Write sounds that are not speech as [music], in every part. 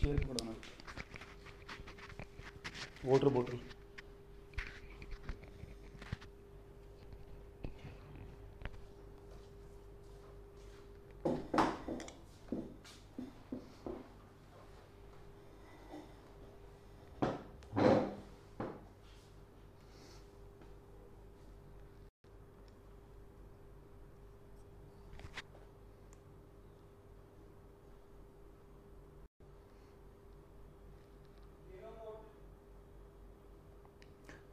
చేరుకోవడం ఓటర్ బోటర్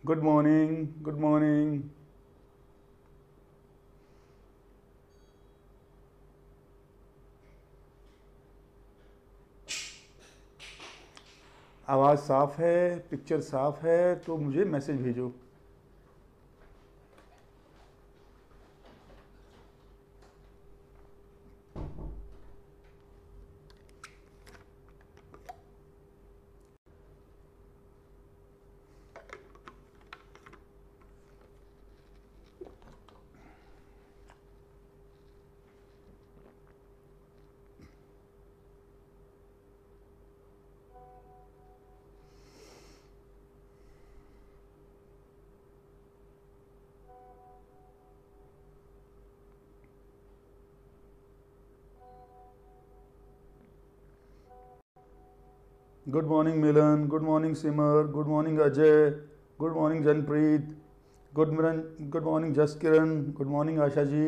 good morning good morning आवाज़ साफ़ है पिक्चर साफ़ है तो मुझे मैसेज भेजो good morning Milan good morning Simar good morning Ajay good morning Janpreet good Miran good morning Jaskiran good morning Asha ji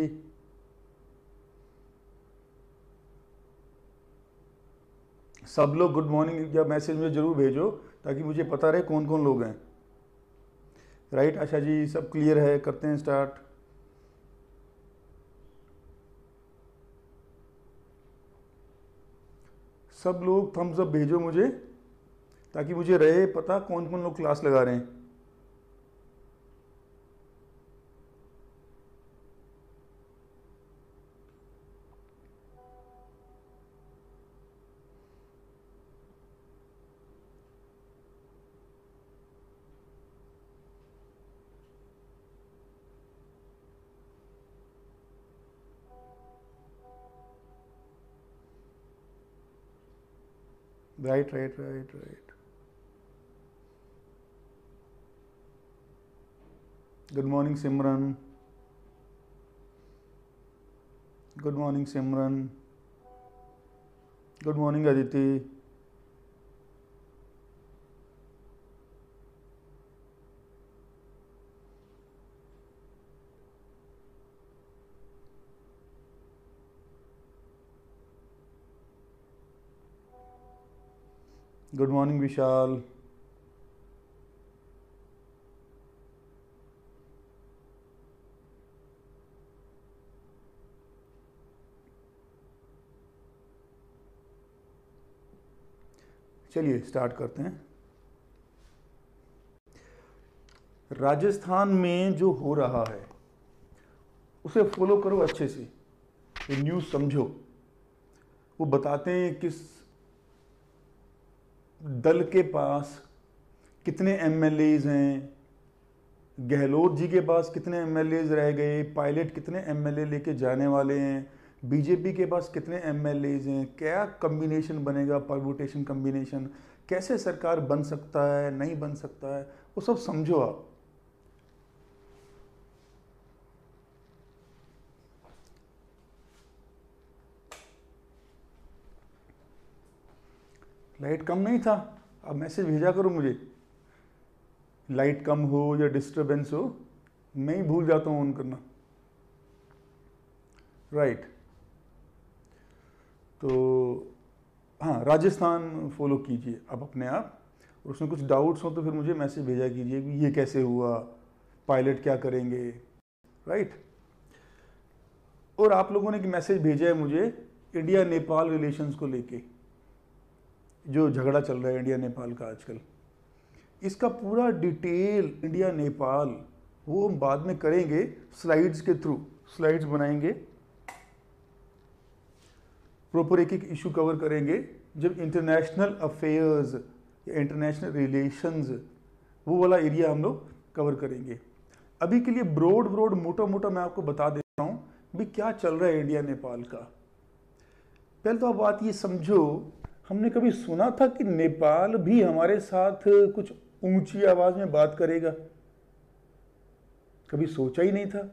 सब लोग गुड मॉर्निंग या मैसेज में ज़रूर भेजो ताकि मुझे पता रहे कौन कौन लोग हैं राइट right, आशा जी सब क्लियर है करते हैं स्टार्ट सब लोग थम्स अप भेजो मुझे ताकि मुझे रहे पता कौन कौन लोग क्लास लगा रहे हैं right right right right good morning Simran good morning Simran good morning Aditi good morning Vishal चलिए स्टार्ट करते हैं राजस्थान में जो हो रहा है उसे फॉलो करो अच्छे से तो न्यूज़ समझो वो बताते हैं किस दल के पास कितने एम हैं गहलोत जी के पास कितने एम रह गए पायलट कितने एम लेके जाने वाले हैं बीजेपी के पास कितने एम हैं क्या कम्बिनेशन बनेगा परमोटेशन कम्बिनेशन कैसे सरकार बन सकता है नहीं बन सकता है वो सब समझो आप लाइट कम नहीं था अब मैसेज भेजा करो मुझे लाइट कम हो या डिस्टरबेंस हो मैं ही भूल जाता हूँ ऑन करना राइट right. तो हाँ राजस्थान फॉलो कीजिए आप अपने आप और उसमें कुछ डाउट्स हो तो फिर मुझे मैसेज भेजा कीजिए कि ये कैसे हुआ पायलट क्या करेंगे राइट और आप लोगों ने एक मैसेज भेजा है मुझे इंडिया नेपाल रिलेशंस को लेके जो झगड़ा चल रहा है इंडिया नेपाल का आजकल इसका पूरा डिटेल इंडिया नेपाल वो हम बाद में करेंगे स्लाइड्स के थ्रू स्लाइड्स बनाएंगे प्रॉपर एक एक इशू कवर करेंगे जब इंटरनेशनल अफेयर्स या इंटरनेशनल रिलेशंस वो वाला एरिया हम लोग कवर करेंगे अभी के लिए ब्रॉड ब्रॉड मोटा मोटा मैं आपको बता देता हूँ भी क्या चल रहा है इंडिया नेपाल का पहले तो आप बात ये समझो हमने कभी सुना था कि नेपाल भी हमारे साथ कुछ ऊंची आवाज में बात करेगा कभी सोचा ही नहीं था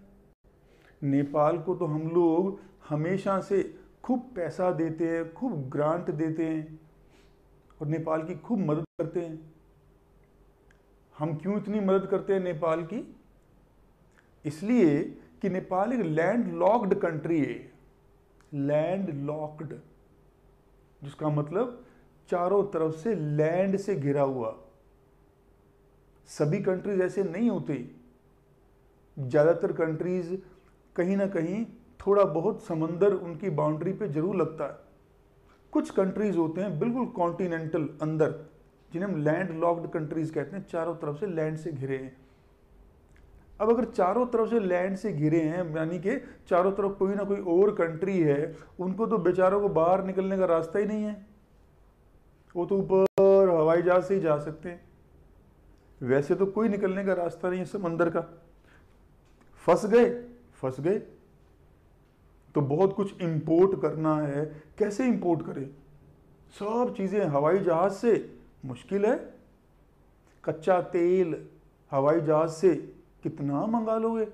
नेपाल को तो हम लोग हमेशा से खूब पैसा देते हैं खूब ग्रांट देते हैं और नेपाल की खूब मदद करते हैं हम क्यों इतनी मदद करते हैं नेपाल की इसलिए कि नेपाल एक लैंड लॉक्ड कंट्री है लैंड लॉक्ड जिसका मतलब चारों तरफ से लैंड से घिरा हुआ सभी कंट्रीज ऐसे नहीं होती ज़्यादातर कंट्रीज कहीं ना कहीं थोड़ा बहुत समंदर उनकी बाउंड्री पे जरूर लगता है कुछ कंट्रीज होते हैं बिल्कुल कॉन्टिनेंटल अंदर जिन्हें हम लैंड लॉक्ड कंट्रीज कहते हैं चारों तरफ से लैंड से घिरे हैं अब अगर चारों तरफ से लैंड से घिरे हैं यानी कि चारों तरफ कोई ना कोई और कंट्री है उनको तो बेचारों को बाहर निकलने का रास्ता ही नहीं है वो तो ऊपर हवाई जहाज से ही जा सकते हैं वैसे तो कोई निकलने का रास्ता नहीं है समंदर का फंस गए फंस गए तो बहुत कुछ इम्पोर्ट करना है कैसे इम्पोर्ट करें सब चीज़ें हवाई जहाज़ से मुश्किल है कच्चा तेल हवाई जहाज़ से कितना मंगा लोगे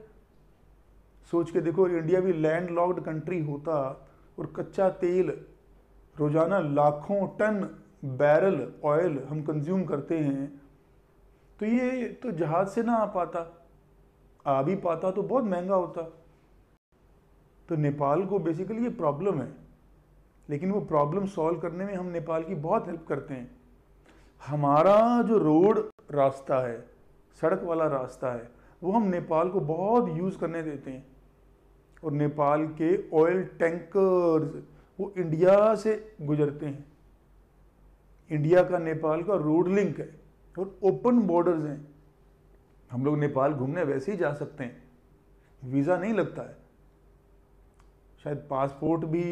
सोच के देखो इंडिया भी लैंड लॉक्ड कंट्री होता और कच्चा तेल रोज़ाना लाखों टन बैरल ऑयल हम कंज्यूम करते हैं तो ये तो जहाज़ से ना आ पाता आ भी पाता तो बहुत महंगा होता तो नेपाल को बेसिकली ये प्रॉब्लम है लेकिन वो प्रॉब्लम सॉल्व करने में हम नेपाल की बहुत हेल्प करते हैं हमारा जो रोड रास्ता है सड़क वाला रास्ता है वो हम नेपाल को बहुत यूज़ करने देते हैं और नेपाल के ऑयल टैंकर्स वो इंडिया से गुजरते हैं इंडिया का नेपाल का रोड लिंक है और ओपन बॉर्डर्स हैं हम लोग नेपाल घूमने वैसे ही जा सकते हैं वीज़ा नहीं लगता है शायद पासपोर्ट भी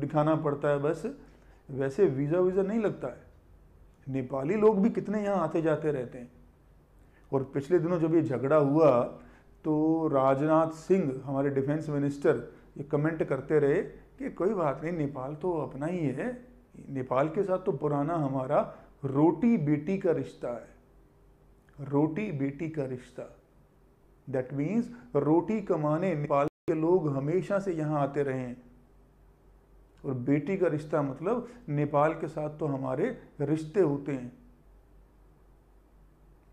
दिखाना पड़ता है बस वैसे वीज़ा वीज़ा नहीं लगता है नेपाली लोग भी कितने यहाँ आते जाते रहते हैं और पिछले दिनों जब ये झगड़ा हुआ तो राजनाथ सिंह हमारे डिफेंस मिनिस्टर ये कमेंट करते रहे कि कोई बात नहीं नेपाल तो अपना ही है नेपाल के साथ तो पुराना हमारा रोटी बेटी का रिश्ता है रोटी बेटी का रिश्ता दैट मीन्स रोटी कमाने नेपाल के लोग हमेशा से यहाँ आते रहे हैं और बेटी का रिश्ता मतलब नेपाल के साथ तो हमारे रिश्ते होते हैं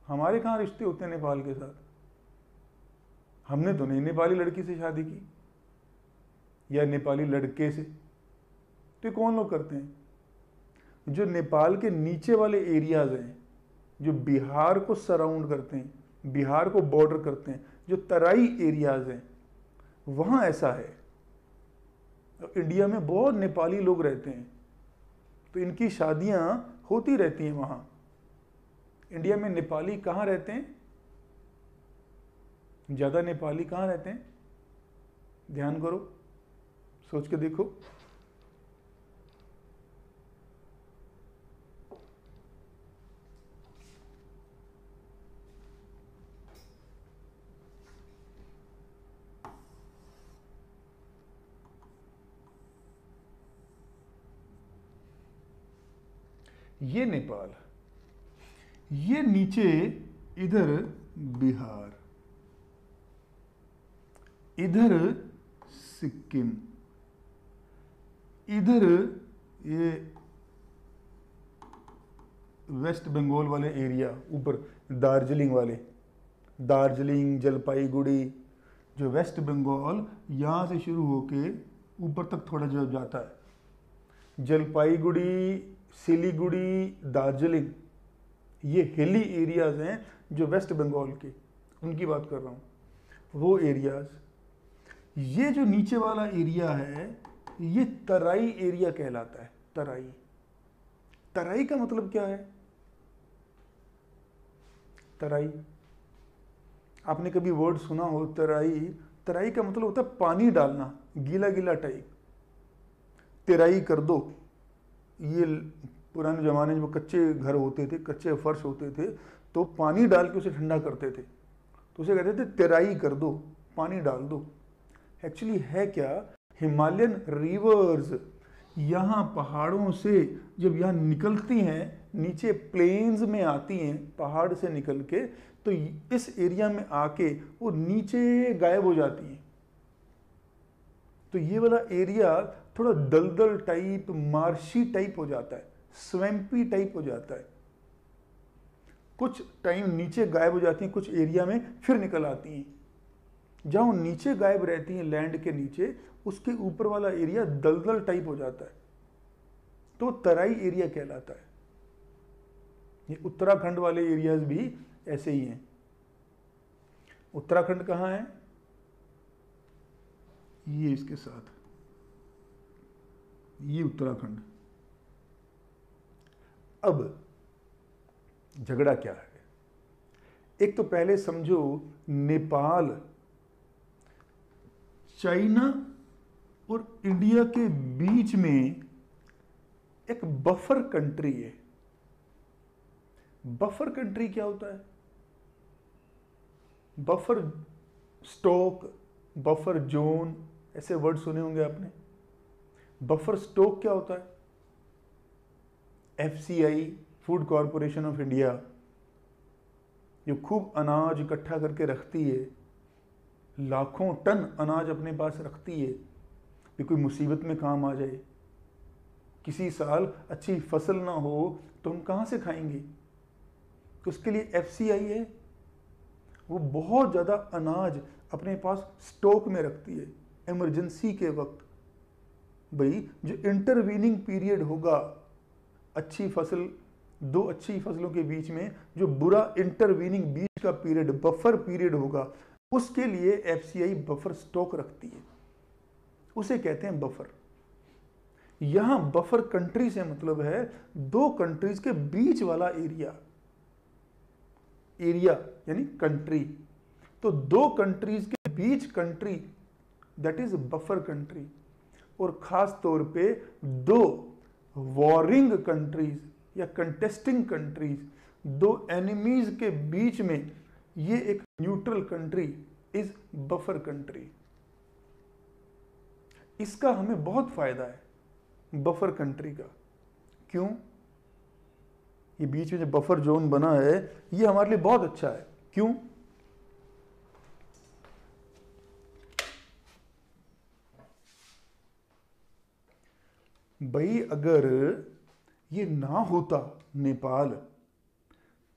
हमारे कहाँ रिश्ते होते हैं नेपाल के साथ हमने तो नहीं नेपाली लड़की से शादी की या नेपाली लड़के से तो कौन लोग करते हैं जो नेपाल के नीचे वाले एरियाज हैं जो बिहार को सराउंड करते हैं बिहार को बॉर्डर करते हैं जो तराई एरियाज हैं वहां ऐसा है इंडिया में बहुत नेपाली लोग रहते हैं तो इनकी शादियां होती रहती हैं वहां इंडिया में नेपाली कहां रहते हैं ज़्यादा नेपाली कहां रहते हैं ध्यान करो सोच के देखो ये नेपाल ये नीचे इधर बिहार इधर सिक्किम इधर ये वेस्ट बंगाल वाले एरिया ऊपर दार्जिलिंग वाले दार्जिलिंग जलपाईगुड़ी जो वेस्ट बंगाल यहाँ से शुरू होके ऊपर तक थोड़ा जो जाता है जलपाईगुड़ी सिलीगुड़ी दार्जिलिंग ये हिली एरियाज़ हैं जो वेस्ट बंगाल के उनकी बात कर रहा हूँ वो एरियाज़ ये जो नीचे वाला एरिया है ये तराई एरिया कहलाता है तराई तराई का मतलब क्या है तराई आपने कभी वर्ड सुना हो तराई तराई का मतलब होता है पानी डालना गीला गीला टाइप तेराई कर दो ये पुराने ज़माने में जो कच्चे घर होते थे कच्चे फर्श होते थे तो पानी डाल के उसे ठंडा करते थे तो उसे कहते थे तेराई कर दो पानी डाल दो एक्चुअली है क्या हिमालयन रिवर्स यहाँ पहाड़ों से जब यहाँ निकलती हैं नीचे प्लेन्स में आती हैं पहाड़ से निकल के तो इस एरिया में आके वो नीचे गायब हो जाती हैं तो ये वाला एरिया थोड़ा दलदल टाइप मार्शी टाइप हो जाता है स्वैम्पी टाइप हो जाता है कुछ टाइम नीचे गायब हो जाती हैं कुछ एरिया में फिर निकल आती हैं जहाँ नीचे गायब रहती हैं लैंड के नीचे उसके ऊपर वाला एरिया दलदल टाइप हो जाता है तो तराई एरिया कहलाता है ये उत्तराखंड वाले एरियाज भी ऐसे ही हैं उत्तराखंड कहाँ है ये इसके साथ ये उत्तराखंड अब झगड़ा क्या है एक तो पहले समझो नेपाल चाइना और इंडिया के बीच में एक बफर कंट्री है बफर कंट्री क्या होता है बफर स्टॉक बफर जोन ऐसे वर्ड सुने होंगे आपने बफर स्टॉक क्या होता है F food corporation of India जो खूब अनाज इकट्ठा करके रखती है लाखों टन अनाज अपने पास रखती है कि कोई मुसीबत में काम आ जाए किसी साल अच्छी फसल ना हो तो हम कहाँ से खाएंगे तो उसके लिए एफ है वो बहुत ज़्यादा अनाज अपने पास स्टॉक में रखती है इमरजेंसी के वक्त भाई जो इंटरवीनिंग पीरियड होगा अच्छी फसल दो अच्छी फसलों के बीच में जो बुरा इंटरवीनिंग बीच का पीरियड बफर पीरियड होगा उसके लिए एफसीआई बफर स्टॉक रखती है उसे कहते हैं बफर यहां बफर कंट्री से मतलब है दो कंट्रीज के बीच वाला एरिया एरिया यानी कंट्री तो दो कंट्रीज के बीच country that is buffer country और ख़ास तौर पे दो वॉरिंग कंट्रीज या कंटेस्टिंग कंट्रीज दो एनिमीज के बीच में ये एक neutral country is buffer country इसका हमें बहुत फायदा है बफर कंट्री का क्यों ये बीच में जो बफर जोन बना है ये हमारे लिए बहुत अच्छा है क्यों भाई अगर ये ना होता नेपाल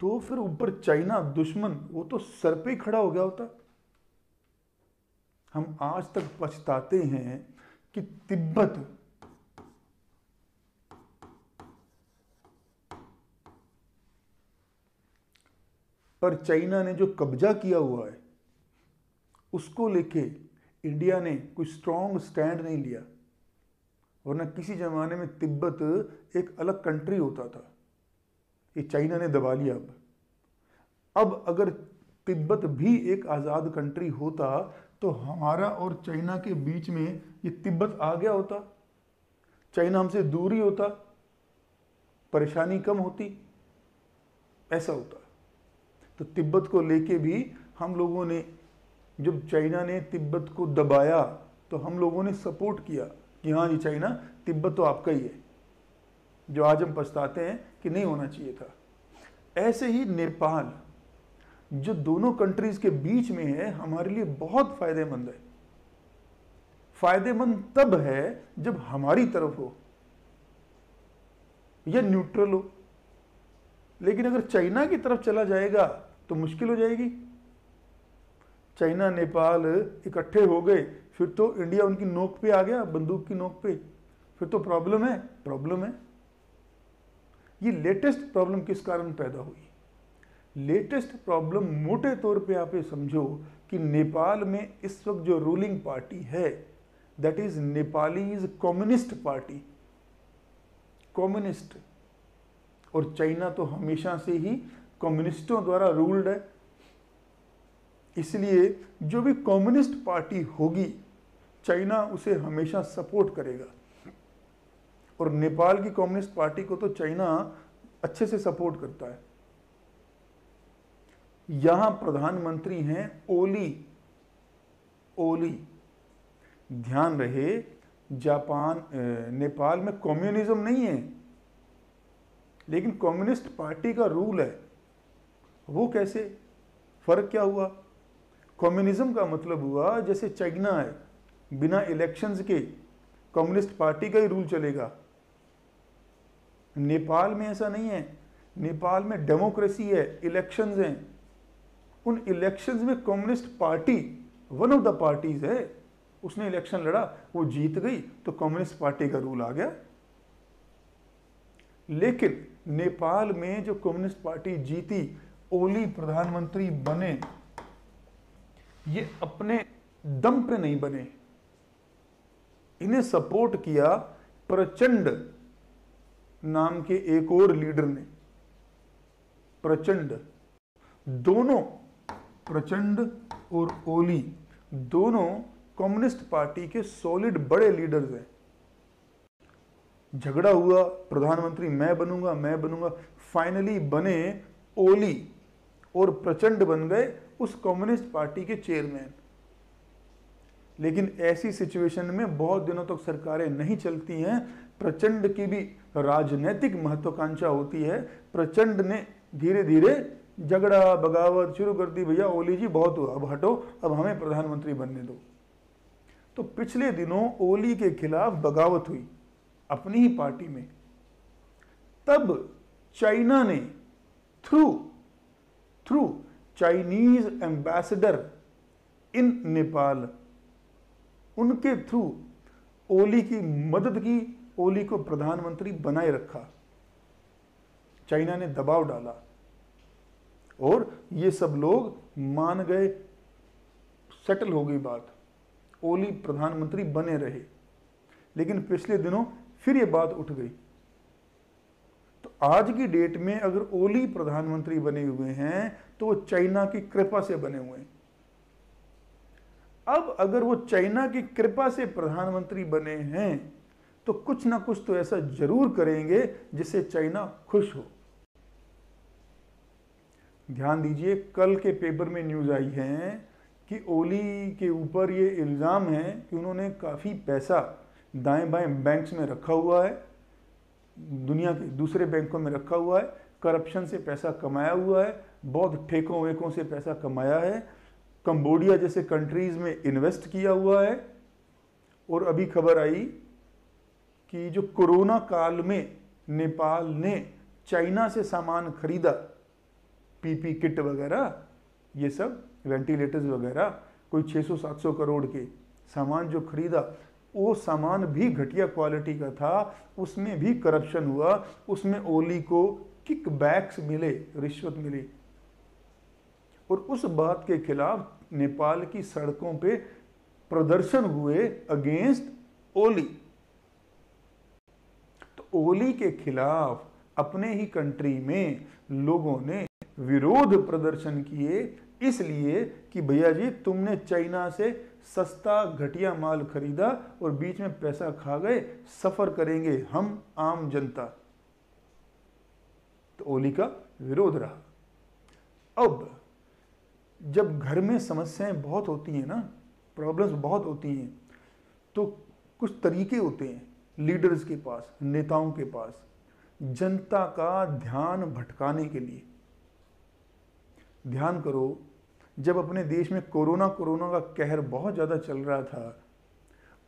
तो फिर ऊपर चाइना दुश्मन वो तो सर पे ही खड़ा हो गया होता हम आज तक पछताते हैं कि तिब्बत पर चाइना ने जो कब्जा किया हुआ है उसको लेके इंडिया ने कोई स्ट्रांग स्टैंड नहीं लिया वरना किसी ज़माने में तिब्बत एक अलग कंट्री होता था ये चाइना ने दबा लिया अब अब अगर तिब्बत भी एक आज़ाद कंट्री होता तो हमारा और चाइना के बीच में ये तिब्बत आ गया होता चाइना हमसे दूर ही होता परेशानी कम होती ऐसा होता तो तिब्बत को लेके भी हम लोगों ने जब चाइना ने तिब्बत को दबाया तो हम लोगों ने सपोर्ट किया कि हाँ जी चाइना तिब्बत तो आपका ही है जो आज हम पछताते हैं कि नहीं होना चाहिए था ऐसे ही नेपाल जो दोनों कंट्रीज के बीच में है हमारे लिए बहुत फायदेमंद है फायदेमंद तब है जब हमारी तरफ हो या न्यूट्रल हो लेकिन अगर चाइना की तरफ चला जाएगा तो मुश्किल हो जाएगी चाइना नेपाल इकट्ठे हो गए फिर तो इंडिया उनकी नोक पे आ गया बंदूक की नोक पे फिर तो प्रॉब्लम है प्रॉब्लम है ये लेटेस्ट प्रॉब्लम किस कारण पैदा हुई लेटेस्ट प्रॉब्लम मोटे तौर पे आप ये समझो कि नेपाल में इस वक्त जो रूलिंग पार्टी है that is Nepali is communist party communist और चाइना तो हमेशा से ही कम्युनिस्टों द्वारा रूल्ड है इसलिए जो भी कम्युनिस्ट पार्टी होगी चाइना उसे हमेशा सपोर्ट करेगा और नेपाल की कम्युनिस्ट पार्टी को तो चाइना अच्छे से सपोर्ट करता है यहां प्रधानमंत्री हैं ओली ओली ध्यान रहे जापान नेपाल में कम्युनिज्म नहीं है लेकिन कम्युनिस्ट पार्टी का रूल है वो कैसे फर्क क्या हुआ कम्युनिज्म का मतलब हुआ जैसे चाइना है बिना इलेक्शंस के कम्युनिस्ट पार्टी का ही रूल चलेगा नेपाल में ऐसा नहीं है नेपाल में डेमोक्रेसी है इलेक्शंस हैं उन इलेक्शंस में communist party one of the parties है उसने इलेक्शन लड़ा वो जीत गई तो कम्युनिस्ट पार्टी का रूल आ गया लेकिन नेपाल में जो कम्युनिस्ट पार्टी जीती ओली प्रधानमंत्री बने ये अपने दम पे नहीं बने इन्हें सपोर्ट किया प्रचंड नाम के एक और लीडर ने प्रचंड दोनों प्रचंड और ओली दोनों कम्युनिस्ट पार्टी के सॉलिड बड़े लीडर्स हैं झगड़ा हुआ प्रधानमंत्री मैं बनूंगा मैं बनूंगा फाइनली बने ओली और प्रचंड बन गए उस कम्युनिस्ट पार्टी के चेयरमैन लेकिन ऐसी सिचुएशन में बहुत दिनों तक तो सरकारें नहीं चलती हैं प्रचंड की भी राजनीतिक महत्वाकांक्षा होती है प्रचंड ने धीरे धीरे झगड़ा बगावत शुरू कर दी भैया ओली जी बहुत हुआ अब हटो अब हमें प्रधानमंत्री बनने दो तो पिछले दिनों ओली के खिलाफ बगावत हुई अपनी ही पार्टी में तब चाइना ने through through Chinese ambassador in Nepal उनके थ्रू ओली की मदद की ओली को प्रधानमंत्री बनाए रखा चाइना ने दबाव डाला और ये सब लोग मान गए सेटल हो गई बात ओली प्रधानमंत्री बने रहे लेकिन पिछले दिनों फिर ये बात उठ गई आज की डेट में अगर ओली प्रधानमंत्री बने हुए हैं तो वो चाइना की कृपा से बने हुए हैं अब अगर वो चाइना की कृपा से प्रधानमंत्री बने हैं तो कुछ ना कुछ तो ऐसा जरूर करेंगे जिससे चाइना खुश हो ध्यान दीजिए कल के पेपर में न्यूज़ आई है कि ओली के ऊपर ये इल्ज़ाम है कि उन्होंने काफ़ी पैसा दाएं बाएं बैंक्स में रखा हुआ है दुनिया के दूसरे बैंकों में रखा हुआ है करप्शन से पैसा कमाया हुआ है बहुत ठेकों वेकों से पैसा कमाया है कंबोडिया जैसे कंट्रीज में इन्वेस्ट किया हुआ है और अभी खबर आई कि जो कोरोना काल में नेपाल ने चाइना से सामान खरीदा पीपी किट वगैरह ये सब वेंटिलेटर्स वगैरह कोई 600-700 करोड़ के सामान जो खरीदा वो सामान भी घटिया क्वालिटी का था उसमें भी करप्शन हुआ उसमें ओली को किकबैक्स मिले रिश्वत मिली और उस बात के खिलाफ नेपाल की सड़कों पे प्रदर्शन हुए अगेंस्ट ओली तो ओली के खिलाफ अपने ही कंट्री में लोगों ने विरोध प्रदर्शन किए इसलिए कि भैया जी तुमने चाइना से सस्ता घटिया माल खरीदा और बीच में पैसा खा गए सफ़र करेंगे हम आम जनता तो ओली का विरोध रहा अब जब घर में समस्याएं बहुत होती हैं ना प्रॉब्लम्स बहुत होती हैं तो कुछ तरीके होते हैं लीडर्स के पास नेताओं के पास जनता का ध्यान भटकाने के लिए ध्यान करो जब अपने देश में कोरोना कोरोना का कहर बहुत ज़्यादा चल रहा था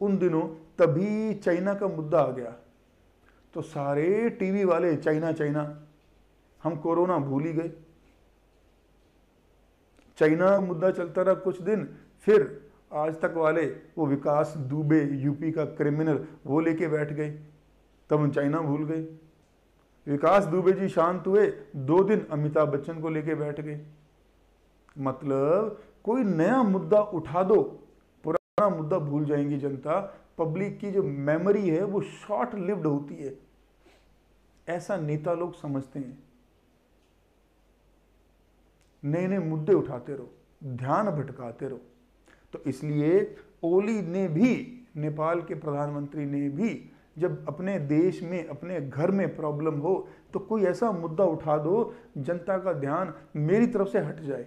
उन दिनों तभी चाइना का मुद्दा आ गया तो सारे टीवी वाले चाइना चाइना हम कोरोना भूल ही गए चाइना मुद्दा चलता रहा कुछ दिन फिर आज तक वाले वो विकास दुबे यूपी का क्रिमिनल वो लेके बैठ गए तब हम चाइना भूल गए विकास दुबे जी शांत हुए दो दिन अमिताभ बच्चन को लेके बैठ गए मतलब कोई नया मुद्दा उठा दो पुराना मुद्दा भूल जाएंगी जनता पब्लिक की जो मेमोरी है वो शॉर्ट लिव्ड होती है ऐसा नेता लोग समझते हैं नए नए मुद्दे उठाते रहो ध्यान भटकाते रहो तो इसलिए ओली ने भी नेपाल के प्रधानमंत्री ने भी जब अपने देश में अपने घर में प्रॉब्लम हो तो कोई ऐसा मुद्दा उठा दो जनता का ध्यान मेरी तरफ से हट जाए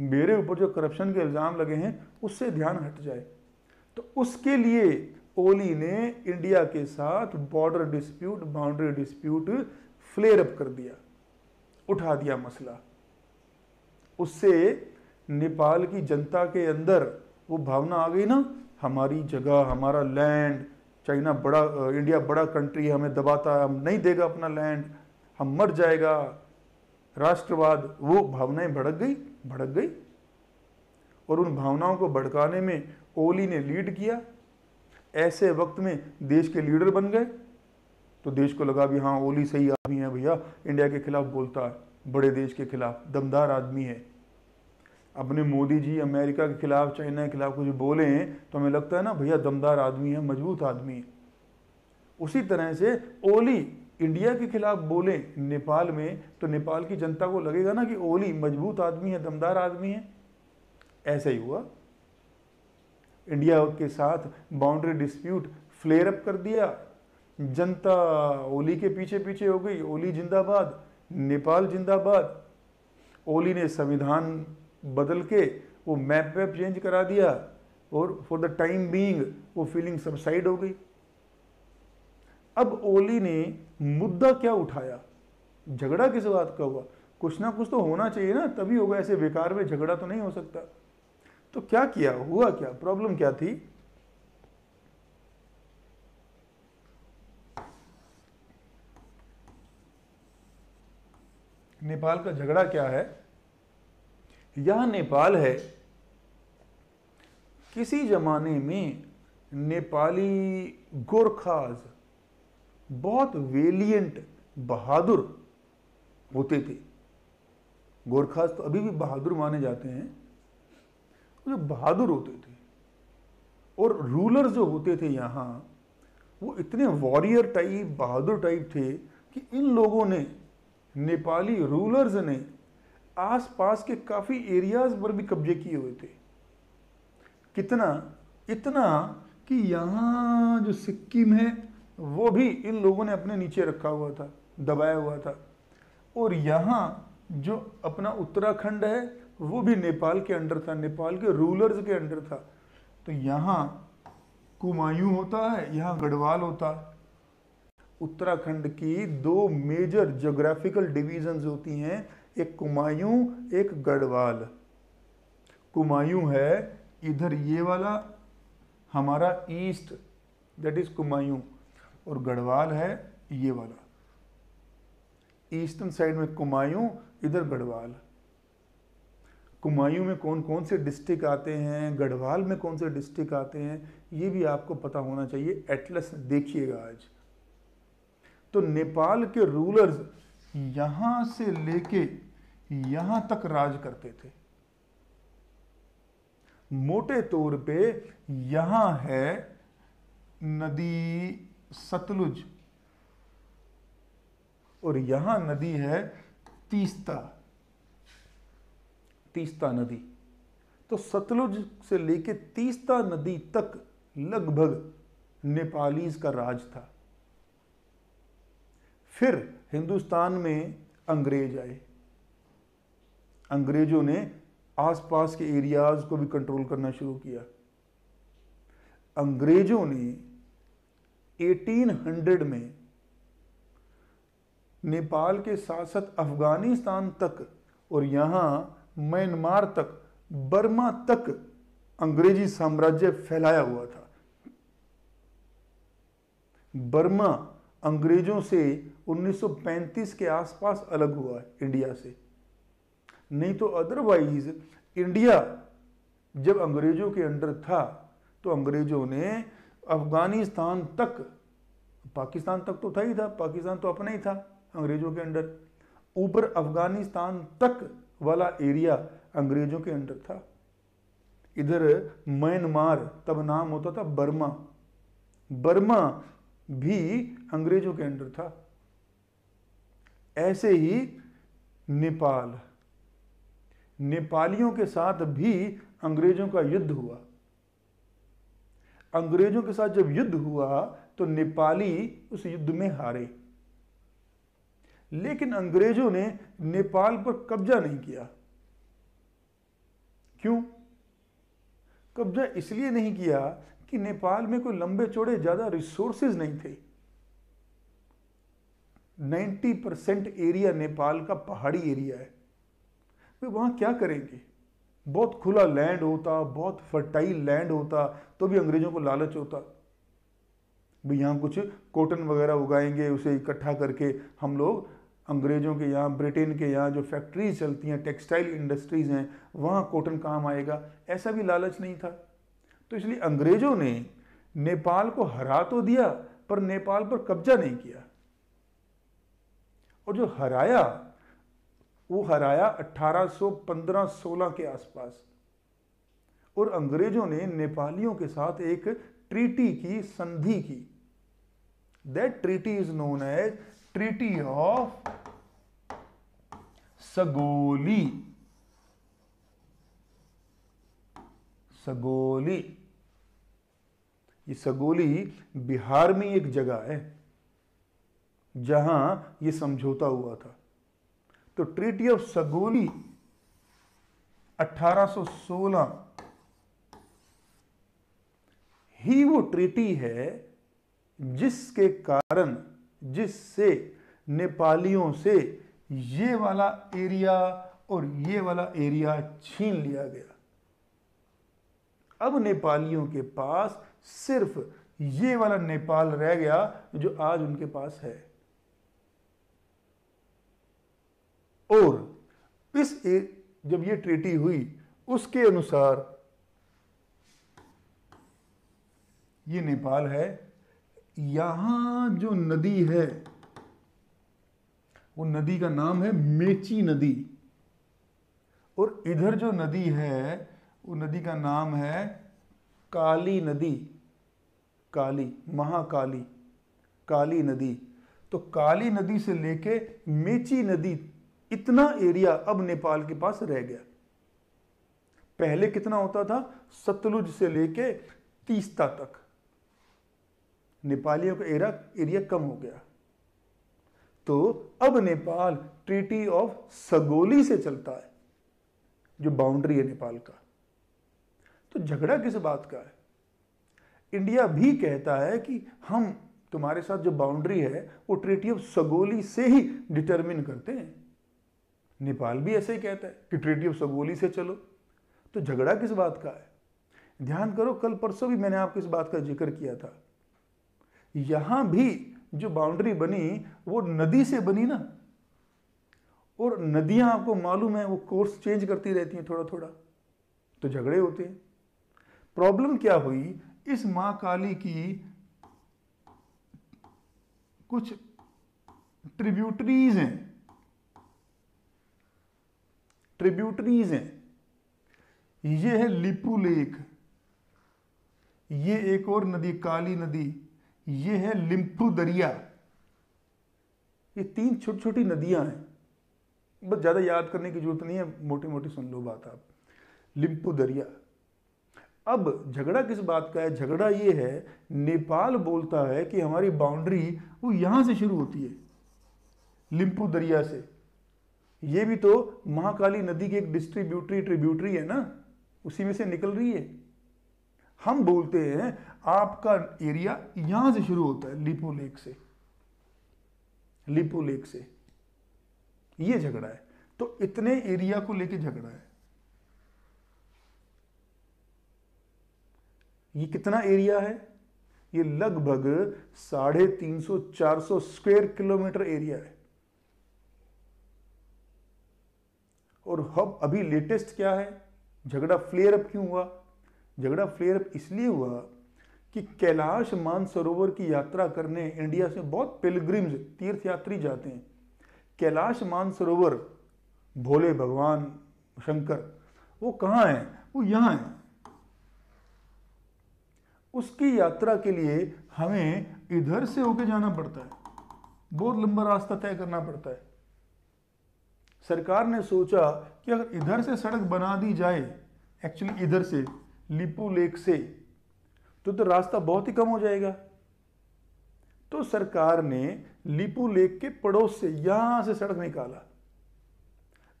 मेरे ऊपर जो करप्शन के इल्ज़ाम लगे हैं उससे ध्यान हट जाए तो उसके लिए ओली ने इंडिया के साथ border dispute boundary dispute flare up कर दिया उठा दिया मसला उससे नेपाल की जनता के अंदर वो भावना आ गई ना हमारी जगह हमारा लैंड चाइना बड़ा इंडिया बड़ा कंट्री हमें दबाता है हम नहीं देगा अपना लैंड हम मर जाएगा राष्ट्रवाद वो भावनाएं भड़क गई भड़क गई और उन भावनाओं को भड़काने में ओली ने लीड किया ऐसे वक्त में देश के लीडर बन गए तो देश को लगा भी हाँ ओली सही आदमी है भैया इंडिया के खिलाफ बोलता है बड़े देश के खिलाफ दमदार आदमी है अपने मोदी जी अमेरिका के खिलाफ चाइना के खिलाफ कुछ बोले हैं तो हमें लगता है ना भैया दमदार आदमी है मजबूत आदमी है उसी तरह से ओली इंडिया के खिलाफ बोले नेपाल में तो नेपाल की जनता को लगेगा ना कि ओली मजबूत आदमी है दमदार आदमी है ऐसा ही हुआ इंडिया के साथ बाउंड्री डिस्प्यूट फ्लेयर अप कर दिया जनता ओली के पीछे पीछे हो गई ओली जिंदाबाद नेपाल जिंदाबाद ओली ने संविधान बदल के वो मैप वैप चेंज करा दिया और फॉर द टाइम बीइंग वो फीलिंग सबसाइड हो गई अब ओली ने मुद्दा क्या उठाया झगड़ा किस बात का हुआ कुछ ना कुछ तो होना चाहिए ना तभी होगा ऐसे बेकार में झगड़ा तो नहीं हो सकता तो क्या किया हुआ क्या प्रॉब्लम क्या थी नेपाल का झगड़ा क्या है यह नेपाल है किसी जमाने में नेपाली गोरखाज बहुत वेलियंट बहादुर होते थे गोरखास तो अभी भी बहादुर माने जाते हैं जो बहादुर होते थे और रूलर जो होते थे यहाँ वो इतने वॉरियर टाइप बहादुर टाइप थे कि इन लोगों ने नेपाली रूलर्स ने आसपास के काफ़ी एरियाज पर भी कब्जे किए हुए थे कितना इतना कि यहाँ जो सिक्किम है वो भी इन लोगों ने अपने नीचे रखा हुआ था दबाया हुआ था और यहाँ जो अपना उत्तराखंड है वो भी नेपाल के अंडर था नेपाल के रूलर्स के अंडर था तो यहाँ कुमायूं होता है यहाँ गढ़वाल होता है उत्तराखंड की दो मेजर जोग्राफिकल डिवीजन होती हैं एक कुमायूं एक गढ़वाल कुमायूं है इधर ये वाला हमारा ईस्ट दैट इज कुमायूं और गढ़वाल है ये वाला ईस्टर्न साइड में कुमायूं इधर गढ़वाल कुमायूं में कौन कौन से डिस्ट्रिक्ट आते हैं गढ़वाल में कौन से डिस्ट्रिक्ट आते हैं ये भी आपको पता होना चाहिए एटलस देखिएगा आज तो नेपाल के रूलर्स यहां से लेके यहां तक राज करते थे मोटे तौर पे यहां है नदी सतलुज और यहां नदी है तीस्ता तीस्ता नदी तो सतलुज से लेके तीस्ता नदी तक लगभग नेपालीज का राज था फिर हिंदुस्तान में अंग्रेज आए अंग्रेजों ने आसपास के एरियाज को भी कंट्रोल करना शुरू किया अंग्रेजों ने 1800 में नेपाल के साथ साथ अफगानिस्तान तक और यहां म्यांमार तक बर्मा तक अंग्रेजी साम्राज्य फैलाया हुआ था बर्मा अंग्रेजों से 1935 के आसपास अलग हुआ है इंडिया से नहीं तो अदरवाइज इंडिया जब अंग्रेजों के अंडर था तो अंग्रेजों ने अफगानिस्तान तक पाकिस्तान तक तो था ही था पाकिस्तान तो अपना ही था अंग्रेजों के अंडर ऊपर अफगानिस्तान तक वाला एरिया अंग्रेजों के अंडर था इधर म्यांमार तब नाम होता था बर्मा बर्मा भी अंग्रेजों के अंडर था ऐसे ही नेपाल नेपालियों के साथ भी अंग्रेजों का युद्ध हुआ अंग्रेजों के साथ जब युद्ध हुआ तो नेपाली उस युद्ध में हारे लेकिन अंग्रेजों ने नेपाल पर कब्जा नहीं किया क्यों कब्जा इसलिए नहीं किया कि नेपाल में कोई लंबे चौड़े ज़्यादा रिसोर्सेज नहीं थे 90 परसेंट एरिया नेपाल का पहाड़ी एरिया है वे वहां क्या करेंगे बहुत खुला लैंड होता बहुत फर्टाइल लैंड होता तो भी अंग्रेजों को लालच होता भी यहाँ कुछ कॉटन वगैरह उगाएंगे उसे इकट्ठा करके हम लोग अंग्रेज़ों के यहाँ ब्रिटेन के यहाँ जो फैक्ट्रीज चलती हैं टेक्सटाइल इंडस्ट्रीज़ हैं वहाँ कॉटन काम आएगा ऐसा भी लालच नहीं था तो इसलिए अंग्रेज़ों ने नेपाल को हरा तो दिया पर नेपाल पर कब्जा नहीं किया और जो हराया वो हराया 1815-16 के आसपास और अंग्रेजों ने नेपालियों के साथ एक ट्रीटी की संधि की that treaty is known as treaty of Sagauli Sagauli ये सगोली बिहार में एक जगह है जहां ये समझौता हुआ था तो ट्रीटी ऑफ सगोली 1816 ही वो ट्रीटी है जिसके कारण जिससे नेपालियों से ये वाला एरिया और ये वाला एरिया छीन लिया गया अब नेपालियों के पास सिर्फ ये वाला नेपाल रह गया जो आज उनके पास है और इस जब ये ट्रीटी हुई उसके अनुसार ये नेपाल है यहां जो नदी है वो नदी का नाम है मेची नदी और इधर जो नदी है वो नदी का नाम है काली नदी काली महाकाली काली नदी तो काली नदी से लेके मेची नदी इतना एरिया अब नेपाल के पास रह गया पहले कितना होता था सतलुज से लेके तीस्ता तक नेपालियों का एरा एरिया कम हो गया तो अब नेपाल ट्रीटी ऑफ सगोली से चलता है जो बाउंड्री है नेपाल का तो झगड़ा किस बात का है इंडिया भी कहता है कि हम तुम्हारे साथ जो बाउंड्री है वो ट्रीटी ऑफ सगोली से ही डिटरमिन करते हैं नेपाल भी ऐसे ही कहता है कि ट्रीटी ऑफ सगोली से चलो तो झगड़ा किस बात का है ध्यान करो कल परसों भी मैंने आपको इस बात का जिक्र किया था यहां भी जो बाउंड्री बनी वो नदी से बनी ना और नदियां आपको मालूम है वो कोर्स चेंज करती रहती हैं थोड़ा थोड़ा तो झगड़े होते हैं प्रॉब्लम क्या हुई इस माँ काली की कुछ ट्रिब्यूटरीज हैं ट्रिब्यूटरीज हैं ये है लिपू लेक ये एक और नदी काली नदी ये है लिम्फू दरिया ये तीन छोटी छोटी नदियां हैं बस ज़्यादा याद करने की जरूरत नहीं है मोटी मोटी सुन लो बात आप लिंपू दरिया अब झगड़ा किस बात का है झगड़ा ये है नेपाल बोलता है कि हमारी बाउंड्री वो यहां से शुरू होती है लिंपू दरिया से ये भी तो महाकाली नदी की एक डिस्ट्रीब्यूटरी ट्रिब्यूटरी है ना उसी में से निकल रही है हम बोलते हैं आपका एरिया यहां से शुरू होता है लिपो लेक से लिपो लेक से ये झगड़ा है तो इतने एरिया को लेके झगड़ा है ये कितना एरिया है ये लगभग साढ़े तीन सौ चार सौ स्क्वेयर किलोमीटर एरिया है और हब अभी लेटेस्ट क्या है झगड़ा फ्लेयर अप क्यों हुआ झगड़ा फ्लेयर अप इसलिए हुआ कि कैलाश मानसरोवर की यात्रा करने इंडिया से बहुत पिलग्रिम्स तीर्थयात्री जाते हैं कैलाश मानसरोवर भोले भगवान शंकर वो कहाँ है वो यहाँ है उसकी यात्रा के लिए हमें इधर से होके जाना पड़ता है बहुत लंबा रास्ता तय करना पड़ता है सरकार ने सोचा कि अगर इधर से सड़क बना दी जाए एक्चुअली इधर से लिपू लेक से तो तो रास्ता बहुत ही कम हो जाएगा तो सरकार ने लिपू लेक के पड़ोस से यहां से सड़क निकाला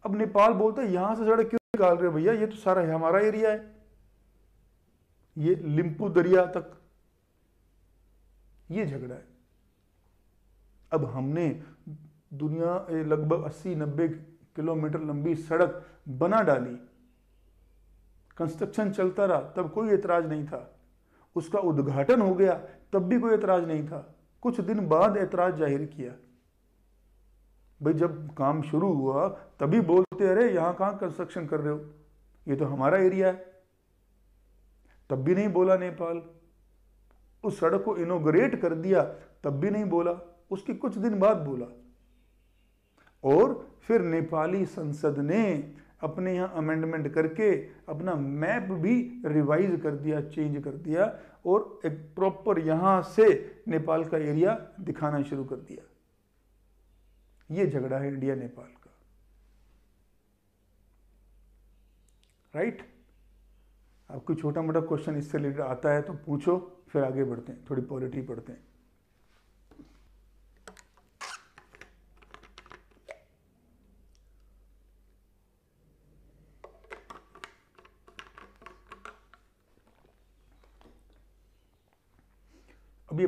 अब नेपाल बोलता है यहां से सड़क क्यों निकाल रहे भैया ये तो सारा हमारा एरिया है ये लिंपू दरिया तक ये झगड़ा है अब हमने दुनिया लगभग 80 नब्बे किलोमीटर लंबी सड़क बना डाली कंस्ट्रक्शन चलता रहा तब कोई एतराज नहीं था उसका उद्घाटन हो गया तब भी कोई ऐतराज नहीं था कुछ दिन बाद ऐतराज जाहिर किया भाई जब काम शुरू हुआ तभी बोलते अरे यहां कहां कंस्ट्रक्शन कर रहे हो ये तो हमारा एरिया है तब भी नहीं बोला नेपाल उस सड़क को इनोग्रेट कर दिया तब भी नहीं बोला उसके कुछ दिन बाद बोला और फिर नेपाली संसद ने अपने यहाँ अमेंडमेंट करके अपना मैप भी रिवाइज कर दिया चेंज कर दिया और एक प्रॉपर यहाँ से नेपाल का एरिया दिखाना शुरू कर दिया ये झगड़ा है इंडिया नेपाल का राइट right? छोटा मोटा क्वेश्चन इससे रिलेटेड आता है तो पूछो फिर आगे बढ़ते हैं थोड़ी पॉलिटी पढ़ते हैं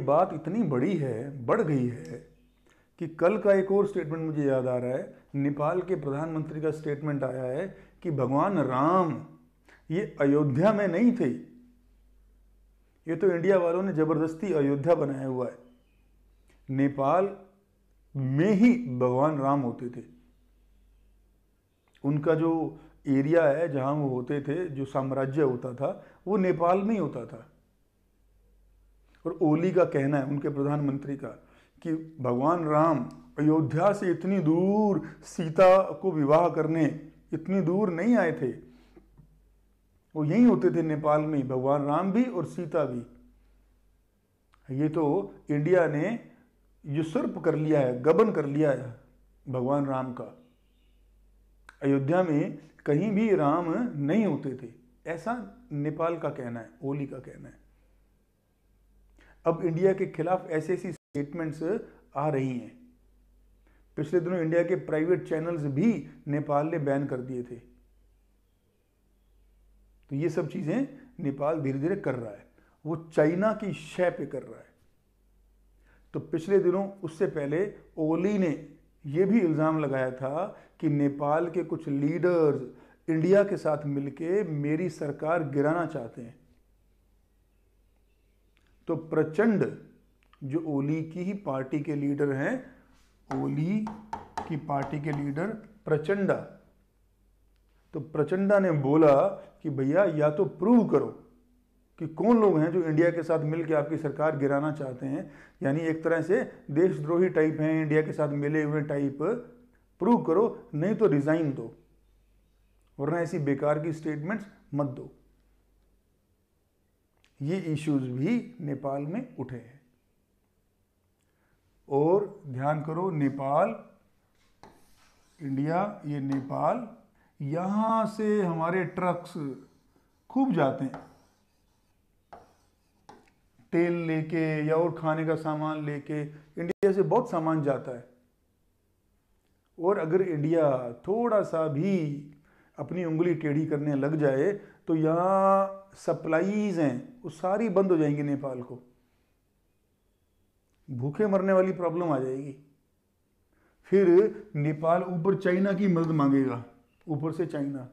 बात इतनी बड़ी है बढ़ गई है कि कल का एक और स्टेटमेंट मुझे याद आ रहा है नेपाल के प्रधानमंत्री का स्टेटमेंट आया है कि भगवान राम ये अयोध्या में नहीं थे ये तो इंडिया वालों ने जबरदस्ती अयोध्या बनाया हुआ है नेपाल में ही भगवान राम होते थे उनका जो एरिया है जहां वो होते थे जो साम्राज्य होता था वो नेपाल में ही होता था और ओली का कहना है उनके प्रधानमंत्री का कि भगवान राम अयोध्या से इतनी दूर सीता को विवाह करने इतनी दूर नहीं आए थे वो यही होते थे नेपाल में भगवान राम भी और सीता भी ये तो इंडिया ने युसर्प कर लिया है गबन कर लिया है भगवान राम का अयोध्या में कहीं भी राम नहीं होते थे ऐसा नेपाल का कहना है ओली का कहना है अब इंडिया के खिलाफ ऐसी ऐसी स्टेटमेंट्स आ रही हैं पिछले दिनों इंडिया के प्राइवेट चैनल्स भी नेपाल ने बैन कर दिए थे तो ये सब चीज़ें नेपाल धीरे धीरे कर रहा है वो चाइना की शय पे कर रहा है तो पिछले दिनों उससे पहले ओली ने यह भी इल्ज़ाम लगाया था कि नेपाल के कुछ लीडर्स इंडिया के साथ मिलके मेरी सरकार गिराना चाहते हैं तो प्रचंड जो ओली की ही पार्टी के लीडर हैं ओली की पार्टी के लीडर प्रचंडा तो प्रचंडा ने बोला कि भैया या तो प्रूव करो कि कौन लोग हैं जो इंडिया के साथ मिलकर आपकी सरकार गिराना चाहते हैं यानी एक तरह से देशद्रोही टाइप हैं इंडिया के साथ मिले हुए टाइप प्रूव करो नहीं तो रिजाइन दो वरना ऐसी बेकार की स्टेटमेंट्स मत दो ये इश्यूज भी नेपाल में उठे हैं और ध्यान करो नेपाल इंडिया ये नेपाल यहाँ से हमारे ट्रक्स खूब जाते हैं तेल लेके या और खाने का सामान लेके इंडिया से बहुत सामान जाता है और अगर इंडिया थोड़ा सा भी अपनी उंगली टेढ़ी करने लग जाए तो यहाँ सप्लाईज हैं वो सारी बंद हो जाएंगी नेपाल को भूखे मरने वाली प्रॉब्लम आ जाएगी फिर नेपाल ऊपर चाइना की मदद मांगेगा ऊपर से चाइना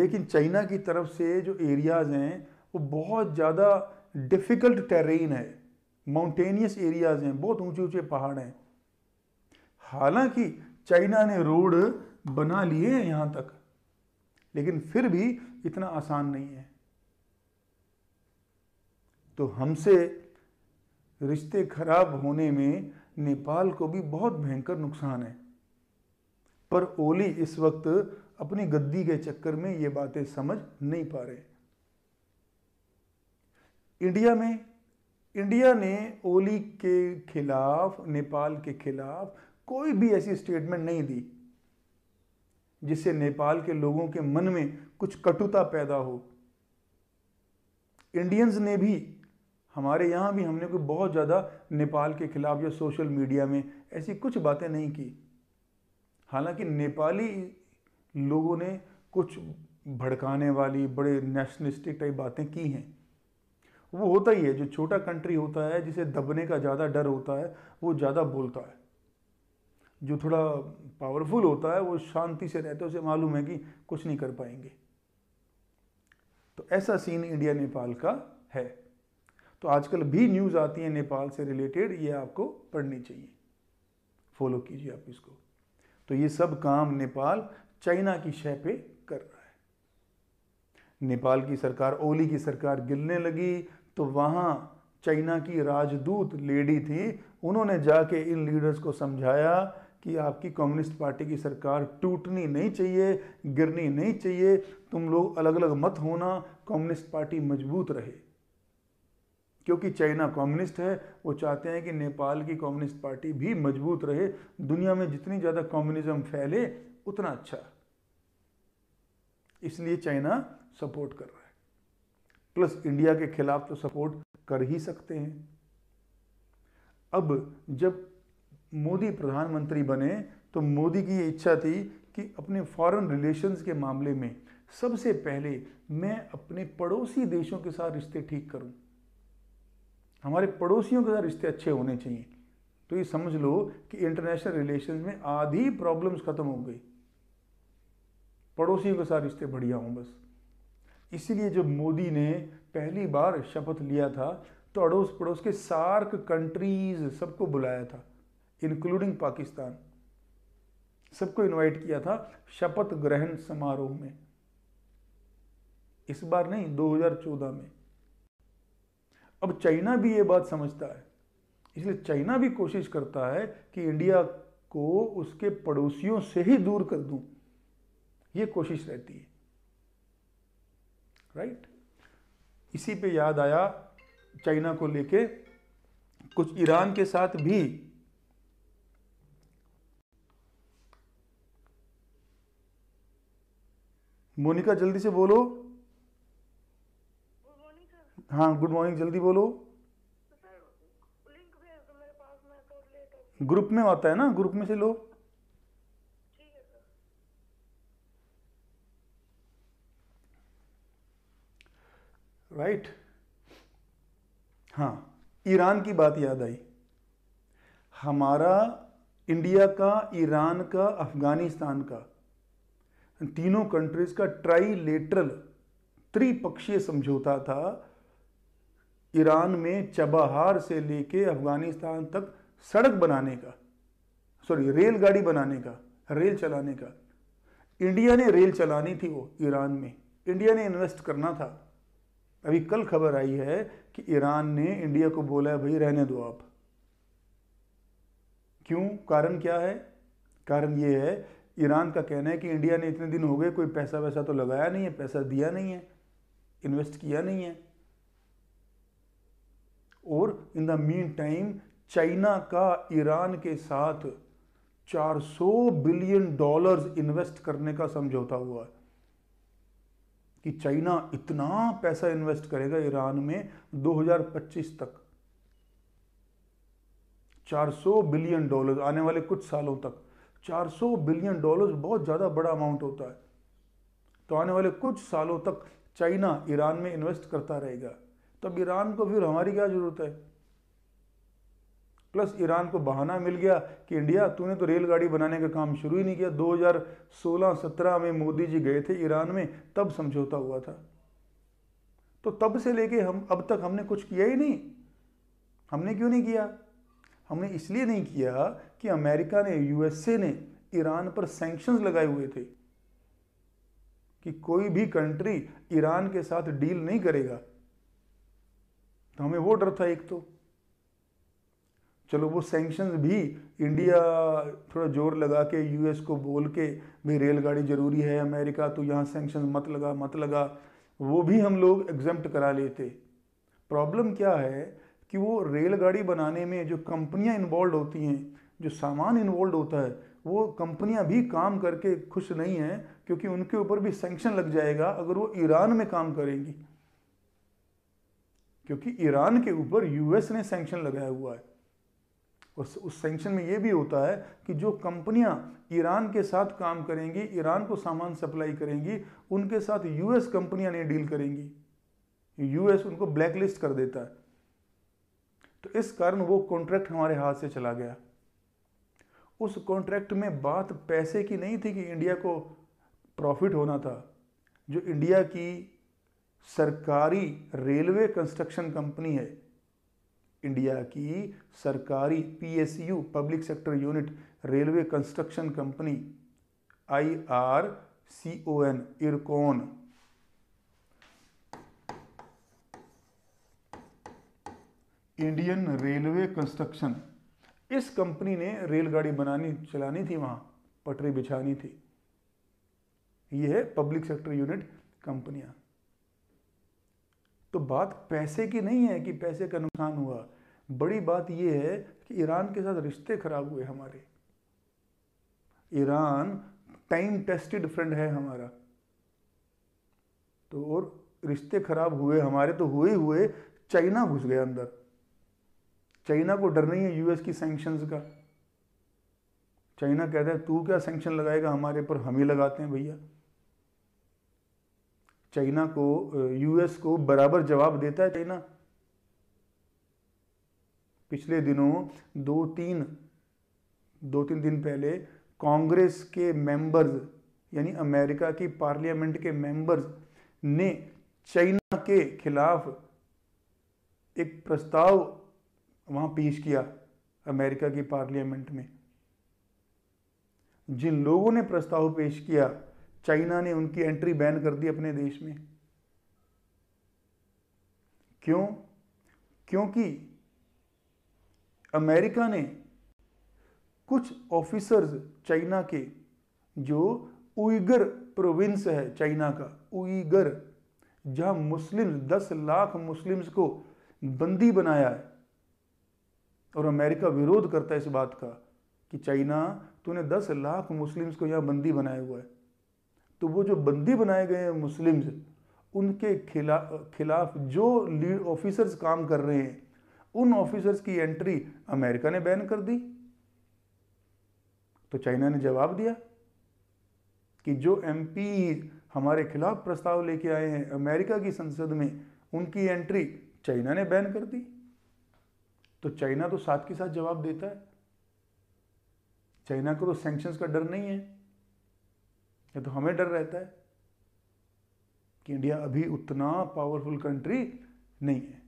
लेकिन चाइना की तरफ से जो एरियाज़ हैं वो बहुत ज़्यादा डिफ़िकल्ट टेरेन है माउंटेनियस एरियाज़ हैं बहुत ऊंचे ऊंचे पहाड़ हैं हालांकि चाइना ने रोड बना लिए हैं यहाँ तक लेकिन फिर भी इतना आसान नहीं है तो हमसे रिश्ते खराब होने में नेपाल को भी बहुत भयंकर नुकसान है पर ओली इस वक्त अपनी गद्दी के चक्कर में ये बातें समझ नहीं पा रहे इंडिया में इंडिया ने ओली के खिलाफ नेपाल के खिलाफ कोई भी ऐसी स्टेटमेंट नहीं दी जिससे नेपाल के लोगों के मन में कुछ कटुता पैदा हो इंडियंस ने भी हमारे यहाँ भी हमने कोई बहुत ज़्यादा नेपाल के खिलाफ या सोशल मीडिया में ऐसी कुछ बातें नहीं की हालांकि नेपाली लोगों ने कुछ भड़काने वाली बड़े नेशनलिस्टिक टाइप बातें की हैं वो होता ही है जो छोटा कंट्री होता है जिसे दबने का ज़्यादा डर होता है वो ज़्यादा बोलता है जो थोड़ा पावरफुल होता है वो शांति से रहते उसे मालूम है कि कुछ नहीं कर पाएंगे तो ऐसा सीन इंडिया नेपाल का है तो आजकल भी न्यूज़ आती है नेपाल से रिलेटेड ये आपको पढ़नी चाहिए फॉलो कीजिए आप इसको तो ये सब काम नेपाल चाइना की शह पे कर रहा है नेपाल की सरकार ओली की सरकार गिरने लगी तो वहाँ चाइना की राजदूत लेडी थी उन्होंने जाके इन लीडर्स को समझाया कि आपकी कम्युनिस्ट पार्टी की सरकार टूटनी नहीं चाहिए गिरनी नहीं चाहिए तुम लोग अलग अलग मत होना कम्युनिस्ट पार्टी मजबूत रहे क्योंकि चाइना कम्युनिस्ट है वो चाहते हैं कि नेपाल की कम्युनिस्ट पार्टी भी मजबूत रहे दुनिया में जितनी ज़्यादा कम्युनिज्म फैले उतना अच्छा इसलिए चाइना सपोर्ट कर रहा है प्लस इंडिया के खिलाफ तो सपोर्ट कर ही सकते हैं अब जब मोदी प्रधानमंत्री बने तो मोदी की ये इच्छा थी कि अपने फॉरेन रिलेशंस के मामले में सबसे पहले मैं अपने पड़ोसी देशों के साथ रिश्ते ठीक करूं हमारे पड़ोसियों के साथ रिश्ते अच्छे होने चाहिए तो ये समझ लो कि इंटरनेशनल रिलेशन में आधी प्रॉब्लम्स ख़त्म हो गई पड़ोसियों के साथ रिश्ते बढ़िया हों बस इसीलिए जब मोदी ने पहली बार शपथ लिया था तो अड़ोस पड़ोस के सार्क कंट्रीज़ सबको बुलाया था इंक्लूडिंग पाकिस्तान सबको इनवाइट किया था शपथ ग्रहण समारोह में इस बार नहीं 2014 में अब चाइना भी ये बात समझता है इसलिए चाइना भी कोशिश करता है कि इंडिया को उसके पड़ोसियों से ही दूर कर दूं ये कोशिश रहती है राइट इसी पे याद आया चाइना को लेके कुछ ईरान के साथ भी मोनिका जल्दी से बोलो हाँ गुड मॉर्निंग जल्दी बोलो ग्रुप में आता है ना ग्रुप में से लो राइट right. हाँ ईरान की बात याद आई हमारा इंडिया का ईरान का अफगानिस्तान का तीनों कंट्रीज का ट्राई लेटरल त्रिपक्षीय समझौता था ईरान में चबहार से लेके अफगानिस्तान तक सड़क बनाने का सॉरी रेलगाड़ी बनाने का रेल चलाने का इंडिया ने रेल चलानी थी वो ईरान में इंडिया ने इन्वेस्ट करना था अभी कल खबर आई है कि ईरान ने इंडिया को बोला है भाई रहने दो आप क्यों कारण क्या है कारण ये है ईरान का कहना है कि इंडिया ने इतने दिन हो गए कोई पैसा वैसा तो लगाया नहीं है पैसा दिया नहीं है इन्वेस्ट किया नहीं है और in the mean time China का ईरान के साथ 400 बिलियन डॉलर्स इन्वेस्ट करने का समझौता हुआ है कि चाइना इतना पैसा इन्वेस्ट करेगा ईरान में 2025 तक 400 बिलियन डॉलर आने वाले कुछ सालों तक 400 बिलियन डॉलर बहुत ज़्यादा बड़ा अमाउंट होता है तो आने वाले कुछ सालों तक चाइना ईरान में इन्वेस्ट करता रहेगा तब ईरान को फिर हमारी क्या ज़रूरत है प्लस ईरान को बहाना मिल गया कि इंडिया तूने तो रेलगाड़ी बनाने का काम शुरू ही नहीं किया 2016-17 में मोदी जी गए थे ईरान में तब समझौता हुआ था तो तब से लेके हम अब तक हमने कुछ किया ही नहीं हमने क्यों नहीं किया हमने इसलिए नहीं किया कि अमेरिका ने यूएसए ने ईरान पर सैंक्शंस लगाए हुए थे कि कोई भी कंट्री ईरान के साथ डील नहीं करेगा तो हमें वो डर था एक तो चलो वो सेंक्शन भी इंडिया थोड़ा जोर लगा के यूएस को बोल के भाई रेलगाड़ी ज़रूरी है अमेरिका तो यहाँ सेंक्शन मत लगा मत लगा वो भी हम लोग एग्जेप्ट करा लेते प्रॉब्लम क्या है कि वो रेलगाड़ी बनाने में जो कंपनियाँ इन्वॉल्व होती हैं जो सामान इन्वॉल्व होता है वो कंपनियाँ भी काम करके खुश नहीं हैं क्योंकि उनके ऊपर भी सेंक्शन लग जाएगा अगर वो ईरान में काम करेंगी क्योंकि ईरान के ऊपर यूएस ने सैंक्शन लगाया हुआ है और उस सैंक्शन में ये भी होता है कि जो कंपनियां ईरान के साथ काम करेंगी ईरान को सामान सप्लाई करेंगी उनके साथ यूएस कंपनियां नहीं डील करेंगी यूएस उनको ब्लैकलिस्ट कर देता है तो इस कारण वो कॉन्ट्रैक्ट हमारे हाथ से चला गया उस कॉन्ट्रैक्ट में बात पैसे की नहीं थी कि इंडिया को प्रॉफिट होना था जो इंडिया की सरकारी रेलवे कंस्ट्रक्शन कंपनी है इंडिया की सरकारी PSU public sector unit railway construction company I R C O N Ircon Indian railway construction इस कंपनी ने रेलगाड़ी बनानी चलानी थी वहां पटरी बिछानी थी यह है पब्लिक सेक्टर यूनिट कंपनियां तो बात पैसे की नहीं है कि पैसे का नुकसान हुआ बड़ी बात यह है कि ईरान के साथ रिश्ते खराब हुए हमारे ईरान टाइम टेस्टेड फ्रेंड है हमारा तो और रिश्ते खराब हुए हमारे तो हुए हुए चाइना घुस गया अंदर चाइना को डर नहीं है यूएस की सेंक्शन का चाइना कहता है तू क्या सेंक्शन लगाएगा हमारे पर हम ही लगाते हैं भैया चाइना को यूएस को बराबर जवाब देता है चाइना पिछले दिनों दो तीन दो तीन दिन पहले कांग्रेस के मेंबर्स यानी अमेरिका की पार्लियामेंट के मेंबर्स ने चाइना के खिलाफ एक प्रस्ताव वहां पेश किया अमेरिका की पार्लियामेंट में जिन लोगों ने प्रस्ताव पेश किया चाइना ने उनकी एंट्री बैन कर दी अपने देश में क्यों क्योंकि अमेरिका ने कुछ ऑफिसर्स चाइना के जो उइगर प्रोविंस है चाइना का उइगर जहां मुस्लिम दस लाख मुस्लिम्स को बंदी बनाया है और अमेरिका विरोध करता है इस बात का कि चाइना तूने दस लाख मुस्लिम्स को यहाँ बंदी बनाया हुआ है तो वो जो बंदी बनाए गए हैं मुस्लिम्स उनके खिला खिलाफ जो लीड ऑफिसर्स काम कर रहे हैं उन ऑफिसर्स की एंट्री अमेरिका ने बैन कर दी तो चाइना ने जवाब दिया कि जो एम हमारे खिलाफ प्रस्ताव लेके आए हैं अमेरिका की संसद में उनकी एंट्री चाइना ने बैन कर दी तो चाइना तो साथ के साथ जवाब देता है चाइना को तो सैंक्शंस का डर नहीं है ये तो हमें डर रहता है कि इंडिया अभी उतना पावरफुल कंट्री नहीं है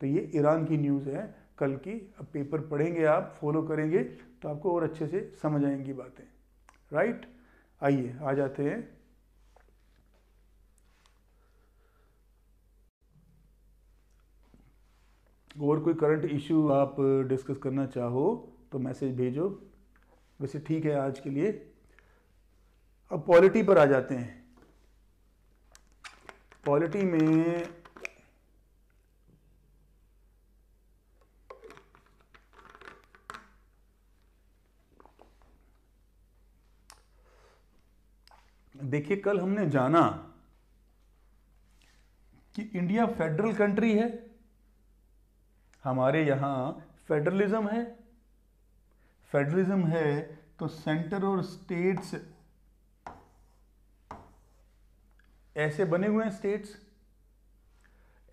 तो ये ईरान की न्यूज़ है कल की अब पेपर पढ़ेंगे आप फॉलो करेंगे तो आपको और अच्छे से समझ आएंगी बातें राइट आइए आ जाते हैं और कोई करंट इशू आप डिस्कस करना चाहो तो मैसेज भेजो वैसे ठीक है आज के लिए अब पॉलिटी पर आ जाते हैं पॉलिटी में देखिए कल हमने जाना कि इंडिया फेडरल कंट्री है हमारे यहां फेडरलिज्म है फेडरलिज्म है तो सेंटर और स्टेट्स ऐसे बने हुए हैं स्टेट्स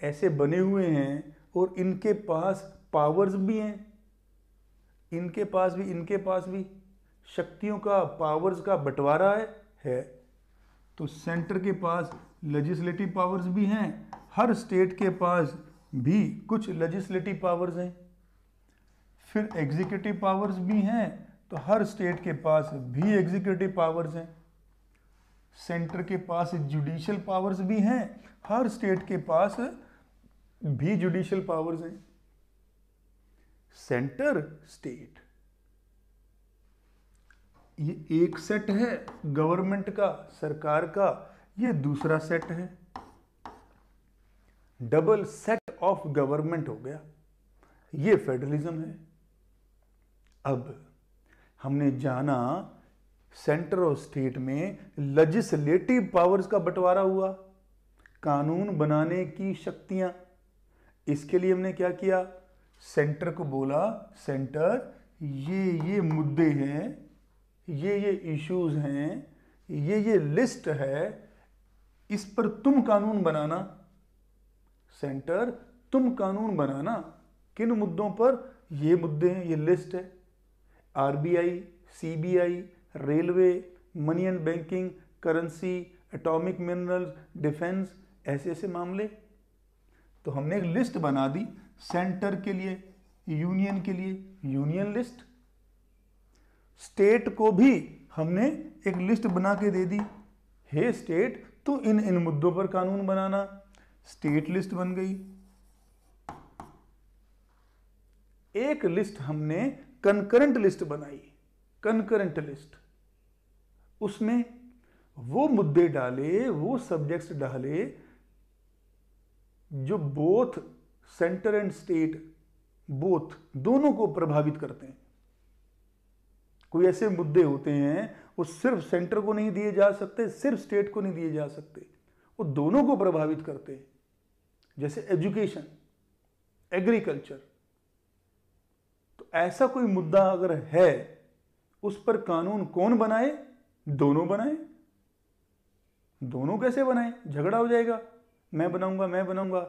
ऐसे बने हुए हैं और इनके पास पावर्स भी हैं इनके पास भी इनके पास भी शक्तियों का पावर्स का बंटवारा है, है तो सेंटर के पास लेजिस्लेटिव पावर्स भी हैं हर स्टेट के पास भी कुछ लेजिस्लेटिव पावर्स हैं फिर एग्जीक्यूटिव पावर्स भी हैं तो हर स्टेट के पास भी एग्जीक्यूटिव पावर्स हैं सेंटर के पास जुडिशियल पावर्स भी हैं हर स्टेट के पास भी जुडिशियल पावर्स हैं सेंटर स्टेट ये एक सेट है गवर्नमेंट का सरकार का ये दूसरा सेट है डबल सेट ऑफ गवर्नमेंट हो गया ये फेडरलिज्म है अब हमने जाना सेंटर और स्टेट में लेजिस्लेटिव पावर्स का बंटवारा हुआ कानून बनाने की शक्तियां इसके लिए हमने क्या किया सेंटर को बोला सेंटर ये ये मुद्दे हैं ये ये इश्यूज हैं ये ये लिस्ट है इस पर तुम कानून बनाना सेंटर तुम कानून बनाना किन मुद्दों पर ये मुद्दे हैं ये लिस्ट है RBI CBI railway money and banking currency atomic minerals defence ऐसे ऐसे मामले तो हमने एक लिस्ट बना दी सेंटर के लिए यूनियन के लिए यूनियन लिस्ट स्टेट को भी हमने एक लिस्ट बना के दे दी हे स्टेट तो इन इन मुद्दों पर कानून बनाना स्टेट लिस्ट बन गई एक लिस्ट हमने कंकरेंट लिस्ट बनाई कंकरेंट लिस्ट उसमें वो मुद्दे डाले वो सब्जेक्ट्स डाले जो both centre and state both दोनों को प्रभावित करते हैं कोई ऐसे मुद्दे होते हैं वो सिर्फ सेंटर को नहीं दिए जा सकते सिर्फ स्टेट को नहीं दिए जा सकते वो दोनों को प्रभावित करते हैं जैसे एजुकेशन एग्रीकल्चर तो ऐसा कोई मुद्दा अगर है उस पर कानून कौन बनाए दोनों बनाए दोनों कैसे बनाए झगड़ा हो जाएगा मैं बनाऊंगा मैं बनाऊंगा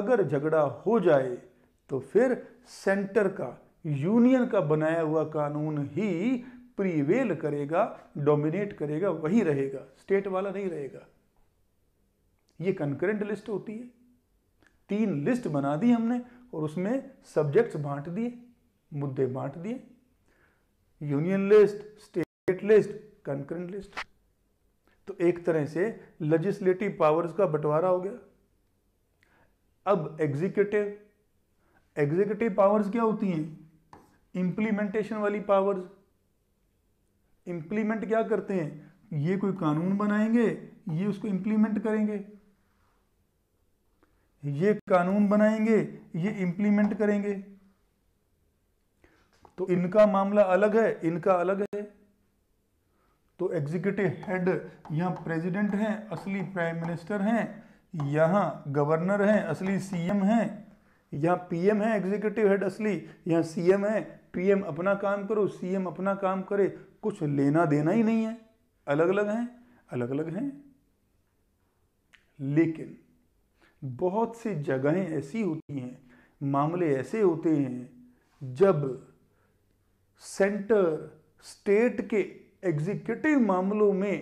अगर झगड़ा हो जाए तो फिर सेंटर का यूनियन का बनाया हुआ कानून ही प्रीवेल करेगा डोमिनेट करेगा वही रहेगा स्टेट वाला नहीं रहेगा ये कंकरेंट लिस्ट होती है तीन लिस्ट बना दी हमने और उसमें सब्जेक्ट्स बांट दिए मुद्दे बांट दिए union list state list concurrent list तो एक तरह से लेजिस्लेटिव पावर्स का बंटवारा हो गया अब एग्जीक्यूटिव एग्जीक्यूटिव पावर्स क्या होती हैं इंप्लीमेंटेशन वाली पावर्स इंप्लीमेंट क्या करते हैं ये कोई कानून बनाएंगे ये उसको इंप्लीमेंट करेंगे ये कानून बनाएंगे ये इंप्लीमेंट करेंगे तो इनका मामला अलग है इनका अलग है तो एग्जीक्यूटिव हेड यहाँ प्रेसिडेंट हैं असली प्राइम मिनिस्टर हैं यहाँ गवर्नर हैं असली सीएम हैं यहाँ पीएम है एग्जीक्यूटिव हेड असली यहाँ सीएम है पीएम अपना काम करो सीएम अपना काम करे कुछ लेना देना ही नहीं है अलग अलग हैं अलग अलग हैं लेकिन बहुत सी जगहें ऐसी होती हैं मामले ऐसे होते हैं जब सेंटर स्टेट के एग्जीक्यूटिव मामलों में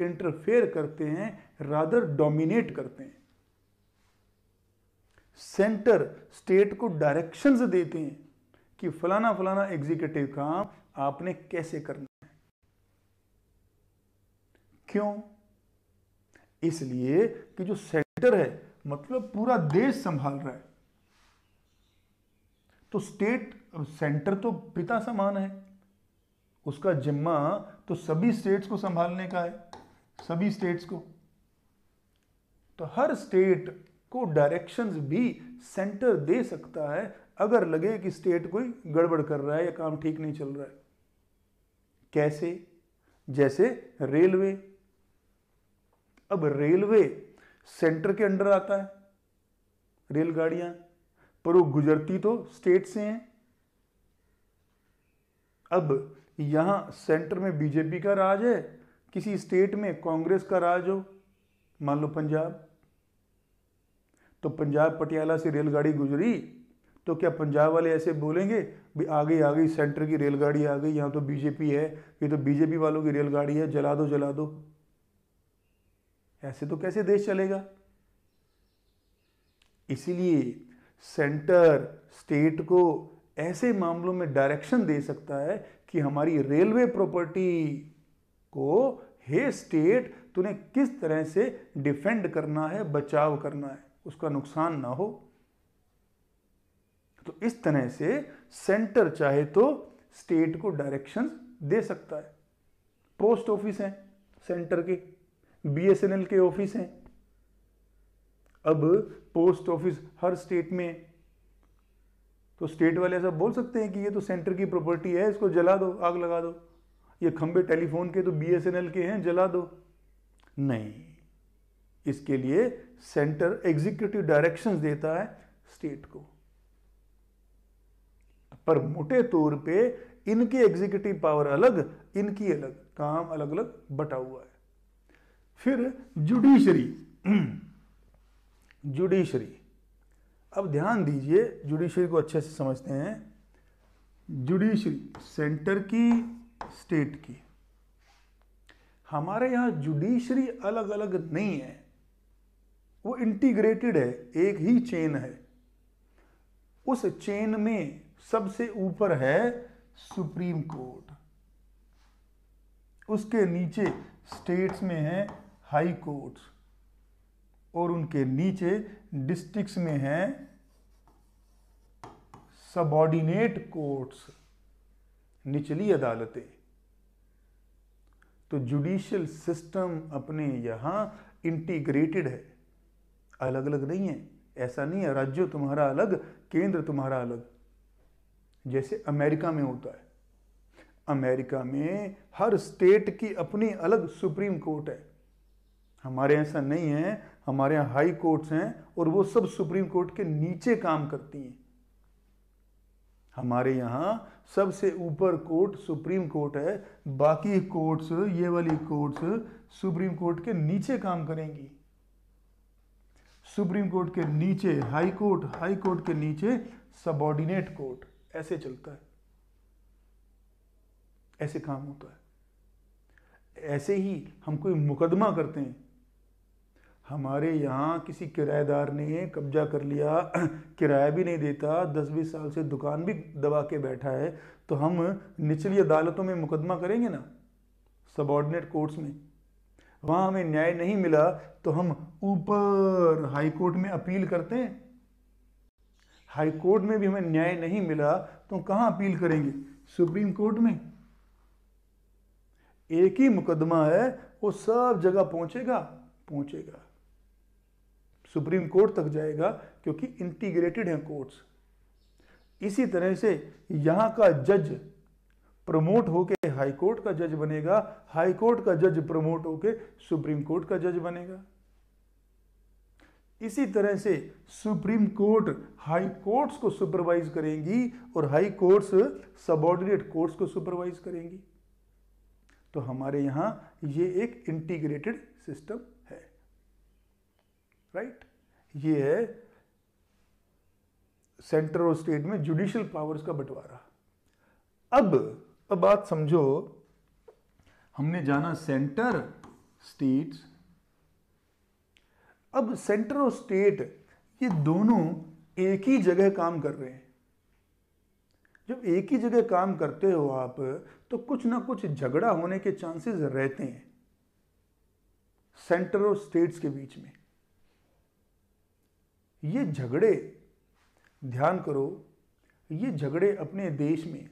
इंटरफेयर करते हैं रादर डोमिनेट करते हैं सेंटर स्टेट को डायरेक्शंस देते हैं कि फलाना फलाना एग्जीक्यूटिव काम आपने कैसे करना है क्यों इसलिए कि जो सेंटर है मतलब पूरा देश संभाल रहा है तो स्टेट सेंटर तो पिता समान है उसका जिम्मा तो सभी स्टेट्स को संभालने का है सभी स्टेट्स को तो हर स्टेट को डायरेक्शंस भी सेंटर दे सकता है अगर लगे कि स्टेट कोई गड़बड़ कर रहा है या काम ठीक नहीं चल रहा है कैसे जैसे रेलवे अब रेलवे सेंटर के अंडर आता है रेलगाड़ियां पर वो गुजरती तो स्टेट से हैं अब यहाँ सेंटर में बीजेपी का राज है किसी स्टेट में कांग्रेस का राज हो मान लो पंजाब तो पंजाब पटियाला से रेलगाड़ी गुजरी तो क्या पंजाब वाले ऐसे बोलेंगे भी आ गई आ गई सेंटर की रेलगाड़ी आ गई यहाँ तो बीजेपी है ये तो बीजेपी वालों की रेलगाड़ी है जला दो जला दो ऐसे तो कैसे देश चलेगा इसीलिए सेंटर स्टेट को ऐसे मामलों में डायरेक्शन दे सकता है कि हमारी रेलवे प्रॉपर्टी को हे स्टेट तूने किस तरह से डिफेंड करना है बचाव करना है उसका नुकसान ना हो तो इस तरह से सेंटर चाहे तो स्टेट को डायरेक्शंस दे सकता है पोस्ट ऑफिस हैं सेंटर के बीएसएनएल के ऑफिस हैं अब पोस्ट ऑफिस हर स्टेट में तो स्टेट वाले सब बोल सकते हैं कि ये तो सेंटर की प्रॉपर्टी है इसको जला दो आग लगा दो ये खंबे टेलीफोन के तो बीएसएनएल के हैं जला दो नहीं इसके लिए सेंटर एग्जीक्यूटिव डायरेक्शंस देता है स्टेट को पर मोटे तौर पे इनके एग्जीक्यूटिव पावर अलग इनकी अलग काम अलग अलग बटा हुआ है फिर जुडिशरी जुडिशरी [clears throat] अब ध्यान दीजिए जुडिशरी को अच्छे से समझते हैं जुडिशरी सेंटर की स्टेट की हमारे यहां जुडिशरी अलग अलग नहीं है वो इंटीग्रेटेड है एक ही चेन है उस चेन में सबसे ऊपर है सुप्रीम कोर्ट उसके नीचे स्टेट्स में है हाई कोर्ट्स और उनके नीचे डिस्ट्रिक्स में हैं सबॉर्डिनेट कोर्ट्स निचली अदालतें तो जुडिशियल सिस्टम अपने यहां इंटीग्रेटेड है अलग अलग नहीं है ऐसा नहीं है राज्य तुम्हारा अलग केंद्र तुम्हारा अलग जैसे अमेरिका में होता है अमेरिका में हर स्टेट की अपनी अलग सुप्रीम कोर्ट है हमारे ऐसा नहीं है हमारे यहाँ हाई कोर्ट्स हैं और वो सब सुप्रीम कोर्ट के नीचे काम करती हैं हमारे यहाँ सबसे ऊपर कोर्ट सुप्रीम कोर्ट है बाकी कोर्ट्स ये वाली कोर्ट्स सुप्रीम कोर्ट के नीचे काम करेंगी सुप्रीम कोर्ट के नीचे हाई कोर्ट हाई कोर्ट के नीचे सबॉर्डिनेट कोर्ट ऐसे चलता है ऐसे काम होता है ऐसे ही हम कोई मुकदमा करते हैं हमारे यहाँ किसी किराएदार ने कब्जा कर लिया किराया भी नहीं देता दस बीस साल से दुकान भी दबा के बैठा है तो हम निचली अदालतों में मुकदमा करेंगे ना सबॉर्डिनेट कोर्ट्स में वहाँ हमें न्याय नहीं मिला तो हम ऊपर हाई कोर्ट में अपील करते हैं हाई कोर्ट में भी हमें न्याय नहीं मिला तो कहाँ अपील करेंगे सुप्रीम कोर्ट में एक ही मुकदमा है वो सब जगह पहुंचेगा पहुंचेगा सुप्रीम कोर्ट तक जाएगा क्योंकि इंटीग्रेटेड हैं कोर्ट्स इसी तरह से यहां का जज प्रमोट होके हाई कोर्ट का जज बनेगा हाई कोर्ट का जज प्रमोट होके सुप्रीम कोर्ट का जज बनेगा इसी तरह से सुप्रीम कोर्ट हाई कोर्ट्स को सुपरवाइज करेंगी और हाई कोर्ट्स सबॉर्डिनेट कोर्ट्स को सुपरवाइज करेंगी तो हमारे यहां ये एक इंटीग्रेटेड सिस्टम राइट ये है सेंटर और स्टेट में जुडिशियल पावर्स का बंटवारा अब अब बात समझो हमने जाना सेंटर स्टेट्स अब सेंटर और स्टेट ये दोनों एक ही जगह काम कर रहे हैं जब एक ही जगह काम करते हो आप तो कुछ ना कुछ झगड़ा होने के चांसेस रहते हैं सेंटर और स्टेट्स के बीच में ये झगड़े ध्यान करो ये झगड़े अपने देश में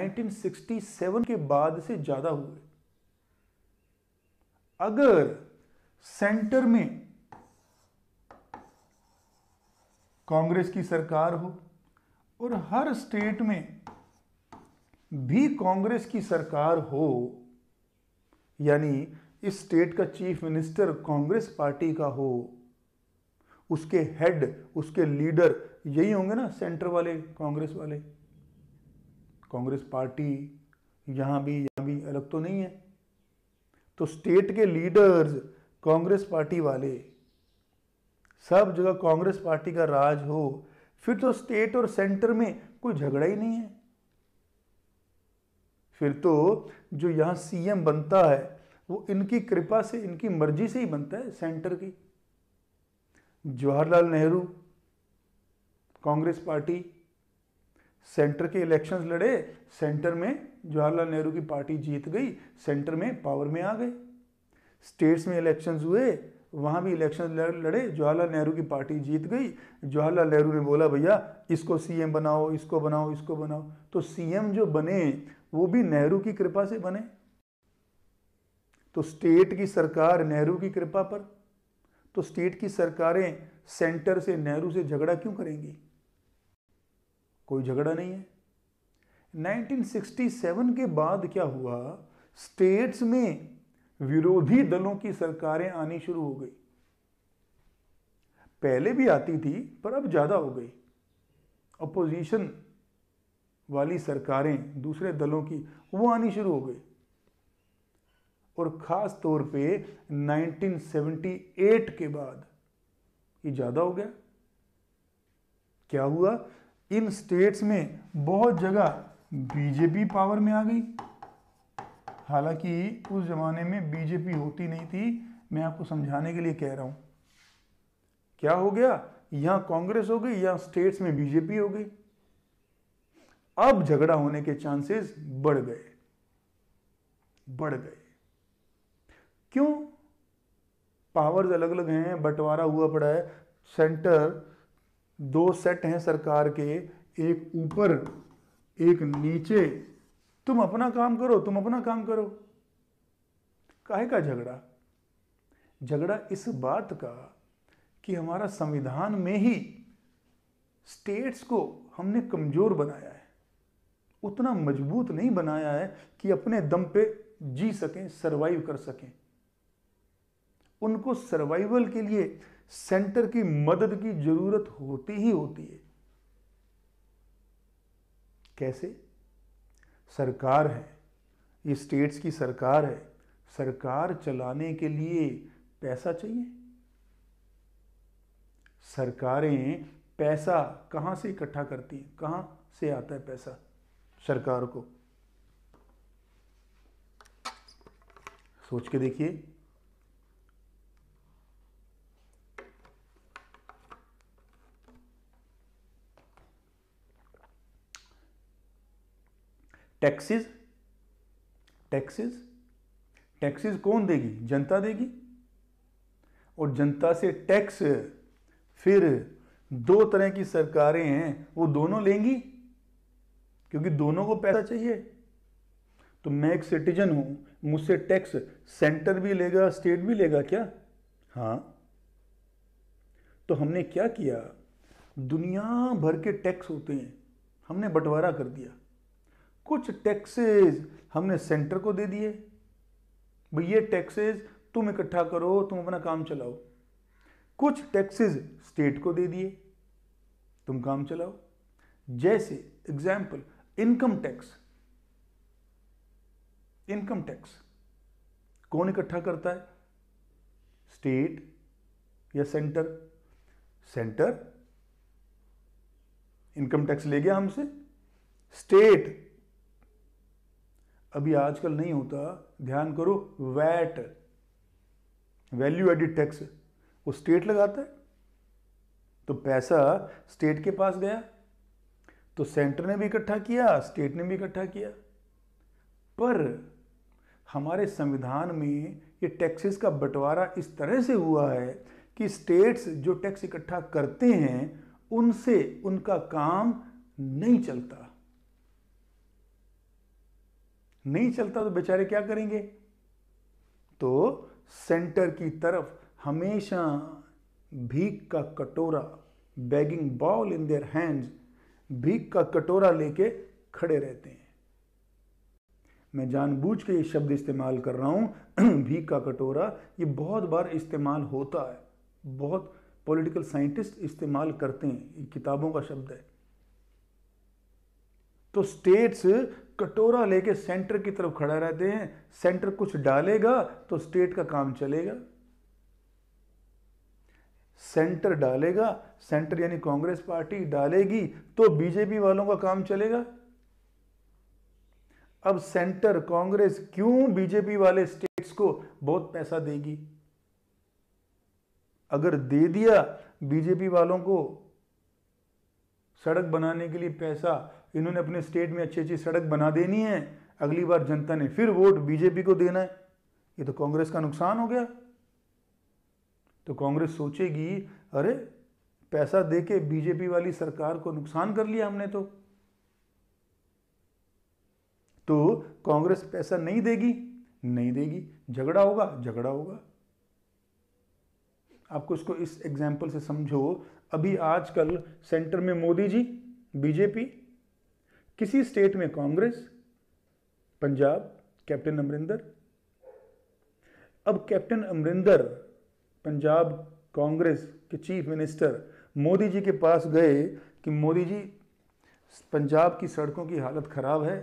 1967 के बाद से ज़्यादा हुए अगर सेंटर में कांग्रेस की सरकार हो और हर स्टेट में भी कांग्रेस की सरकार हो यानी इस स्टेट का चीफ मिनिस्टर कांग्रेस पार्टी का हो उसके हेड उसके लीडर यही होंगे ना सेंटर वाले कांग्रेस वाले कांग्रेस पार्टी यहां भी यहां भी अलग तो नहीं है तो स्टेट के लीडर्स कांग्रेस पार्टी वाले सब जगह कांग्रेस पार्टी का राज हो फिर तो स्टेट और सेंटर में कोई झगड़ा ही नहीं है फिर तो जो यहां सीएम बनता है वो इनकी कृपा से इनकी मर्जी से ही बनता है सेंटर की जवाहरलाल नेहरू कांग्रेस पार्टी सेंटर के इलेक्शंस लड़े सेंटर में जवाहरलाल नेहरू की पार्टी जीत गई सेंटर में पावर में आ गए स्टेट्स में इलेक्शंस हुए वहाँ भी इलेक्शन लड़े जवाहरलाल नेहरू की पार्टी जीत गई जवाहरलाल नेहरू ने बोला भैया इसको सीएम बनाओ इसको बनाओ इसको बनाओ तो सीएम जो बने वो भी नेहरू की कृपा से बने तो स्टेट की सरकार नेहरू की कृपा पर तो स्टेट की सरकारें सेंटर से नेहरू से झगड़ा क्यों करेंगी कोई झगड़ा नहीं है 1967 के बाद क्या हुआ स्टेट्स में विरोधी दलों की सरकारें आनी शुरू हो गई पहले भी आती थी पर अब ज़्यादा हो गई अपोजिशन वाली सरकारें दूसरे दलों की वो आनी शुरू हो गई और ख़ास तौर पे 1978 के बाद ये ज़्यादा हो गया क्या हुआ इन स्टेट्स में बहुत जगह बीजेपी पावर में आ गई हालांकि उस ज़माने में बीजेपी होती नहीं थी मैं आपको समझाने के लिए कह रहा हूं क्या हो गया यहां कांग्रेस हो गई या स्टेट्स में बीजेपी हो गई अब झगड़ा होने के चांसेस बढ़ गए बढ़ गए क्यों पावर्स अलग अलग हैं बंटवारा हुआ पड़ा है सेंटर दो सेट हैं सरकार के एक ऊपर एक नीचे तुम अपना काम करो तुम अपना काम करो काहे का झगड़ा झगड़ा इस बात का कि हमारा संविधान में ही स्टेट्स को हमने कमजोर बनाया है उतना मजबूत नहीं बनाया है कि अपने दम पे जी सकें सरवाइव कर सकें उनको सर्वाइवल के लिए सेंटर की मदद की जरूरत होती ही होती है कैसे सरकार है ये स्टेट्स की सरकार है सरकार चलाने के लिए पैसा चाहिए सरकारें पैसा कहां से इकट्ठा करती हैं कहां से आता है पैसा सरकार को सोच के देखिए टैक्सेस टैक्सेस टैक्सेस कौन देगी जनता देगी और जनता से टैक्स फिर दो तरह की सरकारें हैं वो दोनों लेंगी क्योंकि दोनों को पैसा चाहिए तो मैं एक सिटीजन हूं मुझसे टैक्स सेंटर भी लेगा स्टेट भी लेगा क्या हाँ तो हमने क्या किया दुनिया भर के टैक्स होते हैं हमने बंटवारा कर दिया कुछ टैक्सेस हमने सेंटर को दे दिए भाई ये टैक्सेस तुम इकट्ठा करो तुम अपना काम चलाओ कुछ टैक्सेस स्टेट को दे दिए तुम काम चलाओ जैसे example income tax income tax कौन इकट्ठा करता है स्टेट या सेंटर सेंटर इनकम टैक्स ले गया हमसे स्टेट अभी आजकल नहीं होता ध्यान करो वैट वैल्यू एडिड टैक्स वो स्टेट लगाता है तो पैसा स्टेट के पास गया तो सेंटर ने भी इकट्ठा किया स्टेट ने भी इकट्ठा किया पर हमारे संविधान में ये टैक्सेस का बंटवारा इस तरह से हुआ है कि स्टेट्स जो टैक्स इकट्ठा करते हैं उनसे उनका काम नहीं चलता नहीं चलता तो बेचारे क्या करेंगे तो सेंटर की तरफ हमेशा भीख का कटोरा begging bowl in their hands भीख का कटोरा लेके खड़े रहते हैं मैं जानबूझ के ये शब्द इस्तेमाल कर रहा हूं [clears throat] भीख का कटोरा ये बहुत बार इस्तेमाल होता है बहुत पॉलिटिकल साइंटिस्ट इस्तेमाल करते हैं ये किताबों का शब्द है तो स्टेट्स कटोरा लेके सेंटर की तरफ खड़ा रहते हैं सेंटर कुछ डालेगा तो स्टेट का काम चलेगा सेंटर डालेगा सेंटर यानी कांग्रेस पार्टी डालेगी तो बीजेपी वालों का काम चलेगा अब सेंटर कांग्रेस क्यों बीजेपी वाले स्टेट्स को बहुत पैसा देगी अगर दे दिया बीजेपी वालों को सड़क बनाने के लिए पैसा इन्होंने अपने स्टेट में अच्छी अच्छी सड़क बना देनी है अगली बार जनता ने फिर वोट बीजेपी को देना है ये तो कांग्रेस का नुकसान हो गया तो कांग्रेस सोचेगी अरे पैसा दे के बीजेपी वाली सरकार को नुकसान कर लिया हमने तो तो कांग्रेस पैसा नहीं देगी नहीं देगी झगड़ा होगा झगड़ा होगा आपको इसको इस एग्जाम्पल से समझो अभी आजकल सेंटर में मोदी जी बीजेपी किसी स्टेट में कांग्रेस पंजाब कैप्टन अमरिंदर अब कैप्टन अमरिंदर पंजाब कांग्रेस के चीफ मिनिस्टर मोदी जी के पास गए कि मोदी जी पंजाब की सड़कों की हालत ख़राब है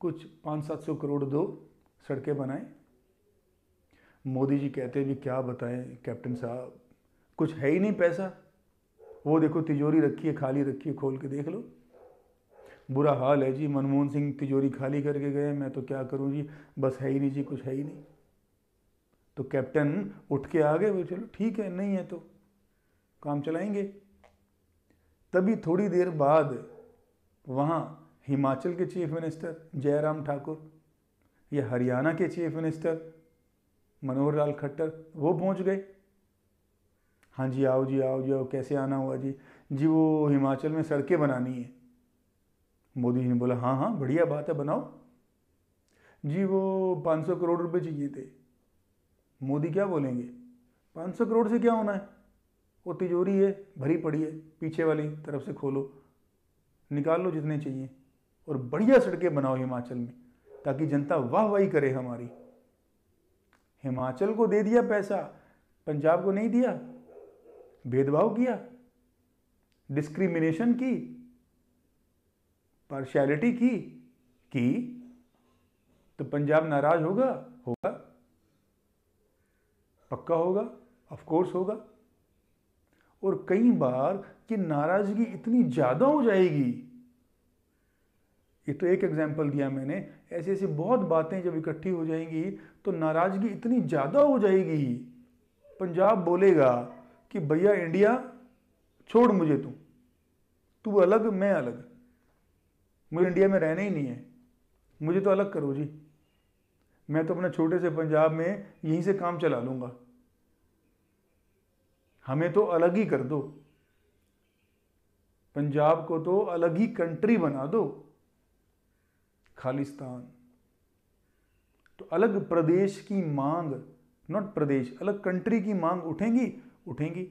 कुछ पाँच सात सौ करोड़ दो सड़कें बनाएं मोदी जी कहते भी क्या बताएं कैप्टन साहब कुछ है ही नहीं पैसा वो देखो तिजोरी रखी है खाली रखी है खोल के देख लो बुरा हाल है जी मनमोहन सिंह तिजोरी खाली करके गए मैं तो क्या करूँ जी बस है ही नहीं जी कुछ है ही नहीं तो कैप्टन उठ के आ गए वो चलो ठीक है नहीं है तो काम चलाएंगे तभी थोड़ी देर बाद वहाँ हिमाचल के चीफ मिनिस्टर जयराम ठाकुर या हरियाणा के चीफ मिनिस्टर मनोहर लाल खट्टर वो पहुँच गए हाँ जी आओ जी आओ जी आओ कैसे आना हुआ जी जी वो हिमाचल में सड़कें बनानी है मोदी जी ने बोला हाँ हाँ बढ़िया बात है बनाओ जी वो 500 करोड़ रुपए चाहिए थे मोदी क्या बोलेंगे 500 करोड़ से क्या होना है वो तिजोरी है भरी पड़ी है पीछे वाली तरफ से खोलो निकाल लो जितने चाहिए और बढ़िया सड़कें बनाओ हिमाचल में ताकि जनता वाह वाही करे हमारी हिमाचल को दे दिया पैसा पंजाब को नहीं दिया भेदभाव किया डिस्क्रिमिनेशन की पार्शलिटी की की तो पंजाब नाराज होगा होगा पक्का होगा ऑफ कोर्स होगा और कई बार कि नाराजगी इतनी ज़्यादा हो जाएगी ये तो एक एग्जाम्पल दिया मैंने ऐसी ऐसी बहुत बातें जब इकट्ठी हो जाएंगी तो नाराज़गी इतनी ज़्यादा हो जाएगी पंजाब बोलेगा कि भैया इंडिया छोड़ मुझे तू तू अलग मैं अलग मुझे इंडिया में रहना ही नहीं है मुझे तो अलग करो जी मैं तो अपना छोटे से पंजाब में यहीं से काम चला लूंगा हमें तो अलग ही कर दो पंजाब को तो अलग ही कंट्री बना दो खालिस्तान तो अलग प्रदेश की मांग नॉट प्रदेश अलग कंट्री की मांग उठेंगी उठेंगी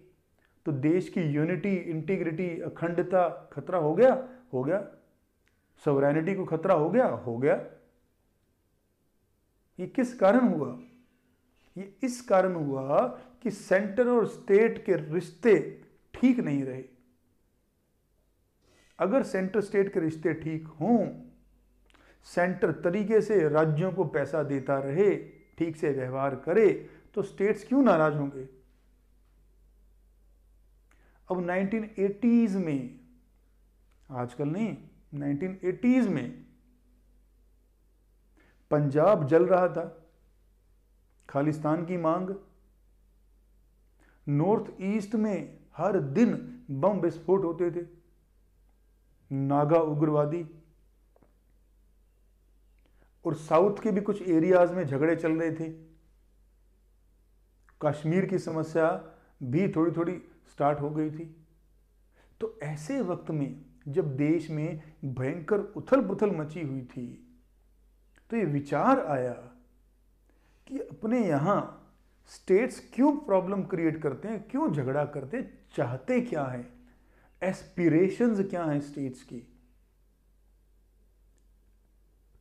तो देश की यूनिटी इंटीग्रिटी अखंडता खतरा हो गया हो गया सवरेनिटी को खतरा हो गया हो गया ये किस कारण हुआ ये इस कारण हुआ कि सेंटर और स्टेट के रिश्ते ठीक नहीं रहे अगर सेंटर स्टेट के रिश्ते ठीक हों सेंटर तरीके से राज्यों को पैसा देता रहे ठीक से व्यवहार करे तो स्टेट्स क्यों नाराज होंगे अब 1980s में आजकल नहीं 1980s में पंजाब जल रहा था खालिस्तान की मांग नॉर्थ ईस्ट में हर दिन बम विस्फोट होते थे नागा उग्रवादी और साउथ के भी कुछ एरियाज में झगड़े चल रहे थे कश्मीर की समस्या भी थोड़ी थोड़ी स्टार्ट हो गई थी तो ऐसे वक्त में जब देश में भयंकर उथल पुथल मची हुई थी तो ये विचार आया कि अपने यहाँ स्टेट्स क्यों प्रॉब्लम क्रिएट करते हैं क्यों झगड़ा करते हैं चाहते क्या हैं एस्पिरेशंस क्या हैं स्टेट्स की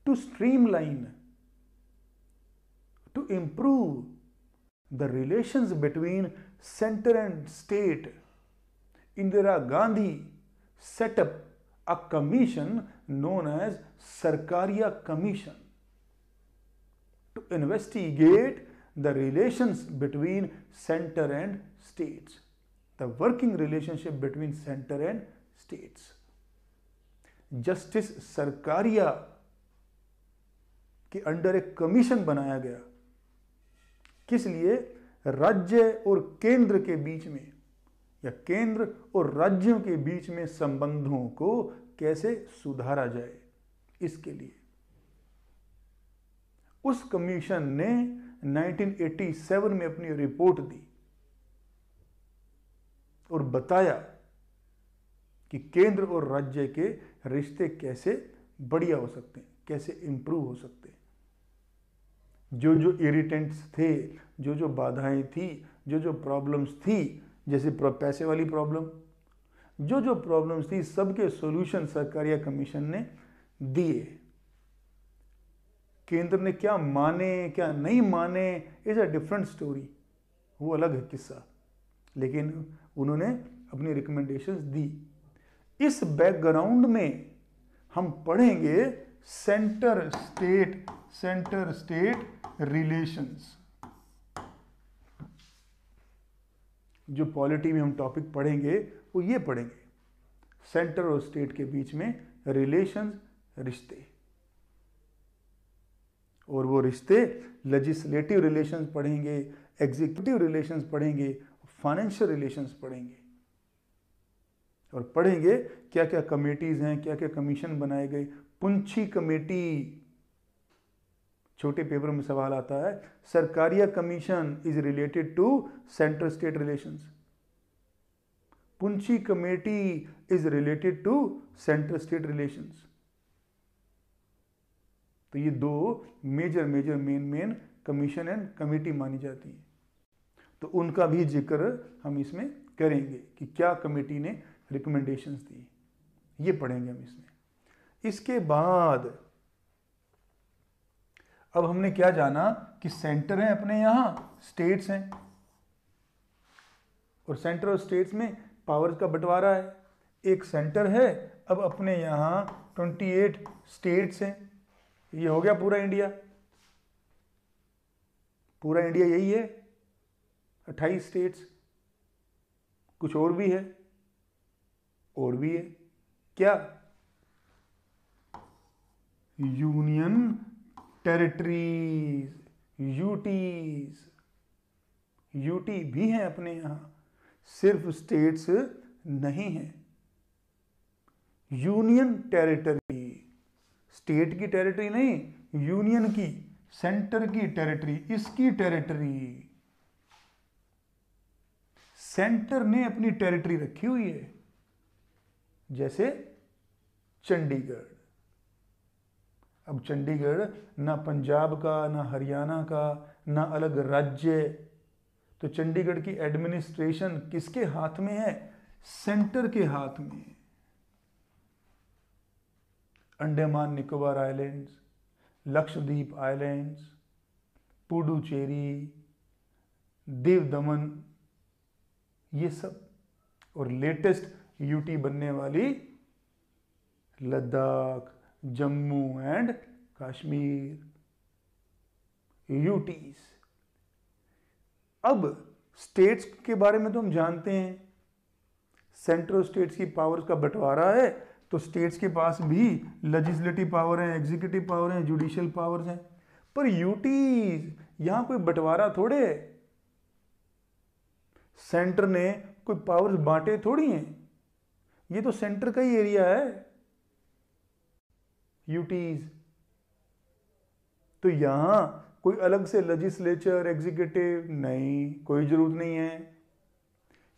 to streamline to improve the relations between centre and state Indira Gandhi set up a commission known as Sarkaria Commission to investigate the relations between center and states, the working relationship between center and states. justice sarkaria के under एक commission बनाया गया किस लिए राज्य और केंद्र के बीच में या केंद्र और राज्यों के बीच में संबंधों को कैसे सुधारा जाए इसके लिए उस कमीशन ने 1987 में अपनी रिपोर्ट दी और बताया कि केंद्र और राज्य के रिश्ते कैसे बढ़िया हो सकते हैं कैसे इंप्रूव हो सकते हैं जो जो इरिटेंट्स थे जो जो बाधाएं थी जो जो प्रॉब्लम्स थी जैसे पैसे वाली प्रॉब्लम जो जो प्रॉब्लम्स थी सबके सॉल्यूशन सरकार या कमीशन ने दिए केंद्र ने क्या माने क्या नहीं माने इज अ डिफरेंट स्टोरी वो अलग है किस्सा लेकिन उन्होंने अपनी रिकमेंडेशंस दी इस बैकग्राउंड में हम पढ़ेंगे centre state centre state relations जो पॉलिटी में हम टॉपिक पढ़ेंगे वो ये पढ़ेंगे सेंटर और स्टेट के बीच में रिलेशन रिश्ते और वो रिश्ते लेजिस्लेटिव रिलेशंस पढ़ेंगे एग्जीक्यूटिव रिलेशंस पढ़ेंगे फाइनेंशियल रिलेशंस पढ़ेंगे और पढ़ेंगे क्या क्या कमेटीज़ हैं क्या क्या कमीशन बनाए गए पुंछी कमेटी छोटे पेपर में सवाल आता है Sarkaria commission is related to central state relations Punchhi committee is related to central state relations तो ये दो major major main main commission and committee मानी जाती है तो उनका भी जिक्र हम इसमें करेंगे कि क्या कमेटी ने रिकमेंडेशंस दी ये पढ़ेंगे हम इसमें इसके बाद अब हमने क्या जाना कि सेंटर है अपने यहां स्टेट्स हैं और सेंटर और स्टेट्स में पावर्स का बंटवारा है एक सेंटर है अब अपने यहां 28 स्टेट्स हैं ये हो गया पूरा इंडिया पूरा इंडिया यही है 28 स्टेट्स कुछ और भी है और भी है क्या यूनियन टेरिटरीज यूटीज यूटी भी हैं अपने यहां सिर्फ स्टेट्स नहीं हैं यूनियन टेरिटरी स्टेट की टेरिटरी नहीं यूनियन की सेंटर की टेरिटरी इसकी टेरिटरी सेंटर ने अपनी टेरिटरी रखी हुई है जैसे चंडीगढ़ अब चंडीगढ़ ना पंजाब का ना हरियाणा का ना अलग राज्य तो चंडीगढ़ की एडमिनिस्ट्रेशन किसके हाथ में है सेंटर के हाथ में अंडमान निकोबार आइलैंड्स लक्षद्वीप आइलैंड्स पुडुचेरी देव दमन ये सब और लेटेस्ट यूटी बनने वाली Ladakh Jammu and Kashmir. UTs अब स्टेट्स के बारे में तो हम जानते हैं सेंट्रल स्टेट्स की पावर का बंटवारा है तो स्टेट्स के पास भी लेजिस्लेटिव पावर है एग्जीक्यूटिव पावर है जुडिशियल पावर्स हैं पर यूटीज यहां कोई बंटवारा थोड़े है सेंटर ने कोई पावर्स बांटे थोड़ी हैं ये तो सेंटर का ही एरिया है यूटीज तो यहां कोई अलग से लेजिस्लेचर एग्जीक्यूटिव नहीं कोई जरूरत नहीं है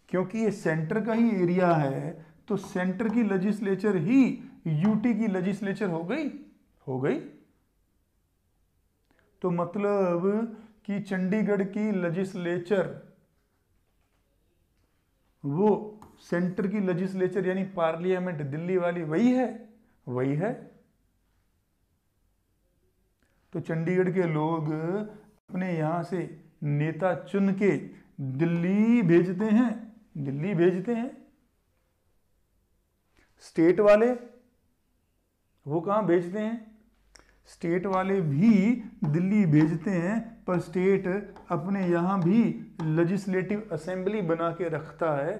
क्योंकि ये सेंटर का ही एरिया है तो सेंटर की लेजिस्लेचर ही यूटी की लेजिस्लेचर हो गई हो गई तो मतलब कि चंडीगढ़ की लेजिस्लेचर वो सेंटर की लेजिस्लेचर यानी पार्लियामेंट दिल्ली वाली वही है वही है तो चंडीगढ़ के लोग अपने यहाँ से नेता चुन के दिल्ली भेजते हैं दिल्ली भेजते हैं स्टेट वाले वो कहाँ भेजते हैं स्टेट वाले भी दिल्ली भेजते हैं पर स्टेट अपने यहाँ भी लेजिस्लेटिव असेंबली बना के रखता है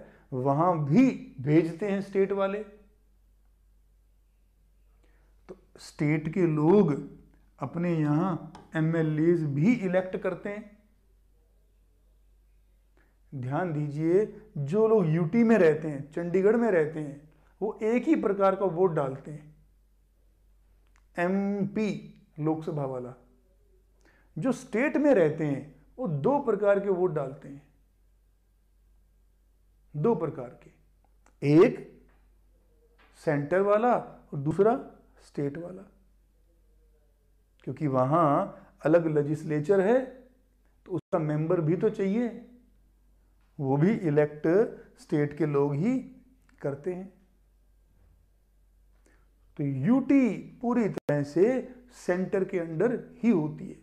वहाँ भी भेजते हैं स्टेट वाले तो स्टेट के लोग अपने यहां एमएलएज भी इलेक्ट करते हैं ध्यान दीजिए जो लोग यूटी में रहते हैं चंडीगढ़ में रहते हैं वो एक ही प्रकार का वोट डालते हैं एमपी लोकसभा वाला जो स्टेट में रहते हैं वो दो प्रकार के वोट डालते हैं दो प्रकार के एक सेंटर वाला और दूसरा स्टेट वाला क्योंकि वहां अलग लेजिस्लेचर है तो उसका मेंबर भी तो चाहिए वो भी इलेक्ट स्टेट के लोग ही करते हैं तो यूटी पूरी तरह से सेंटर के अंडर ही होती है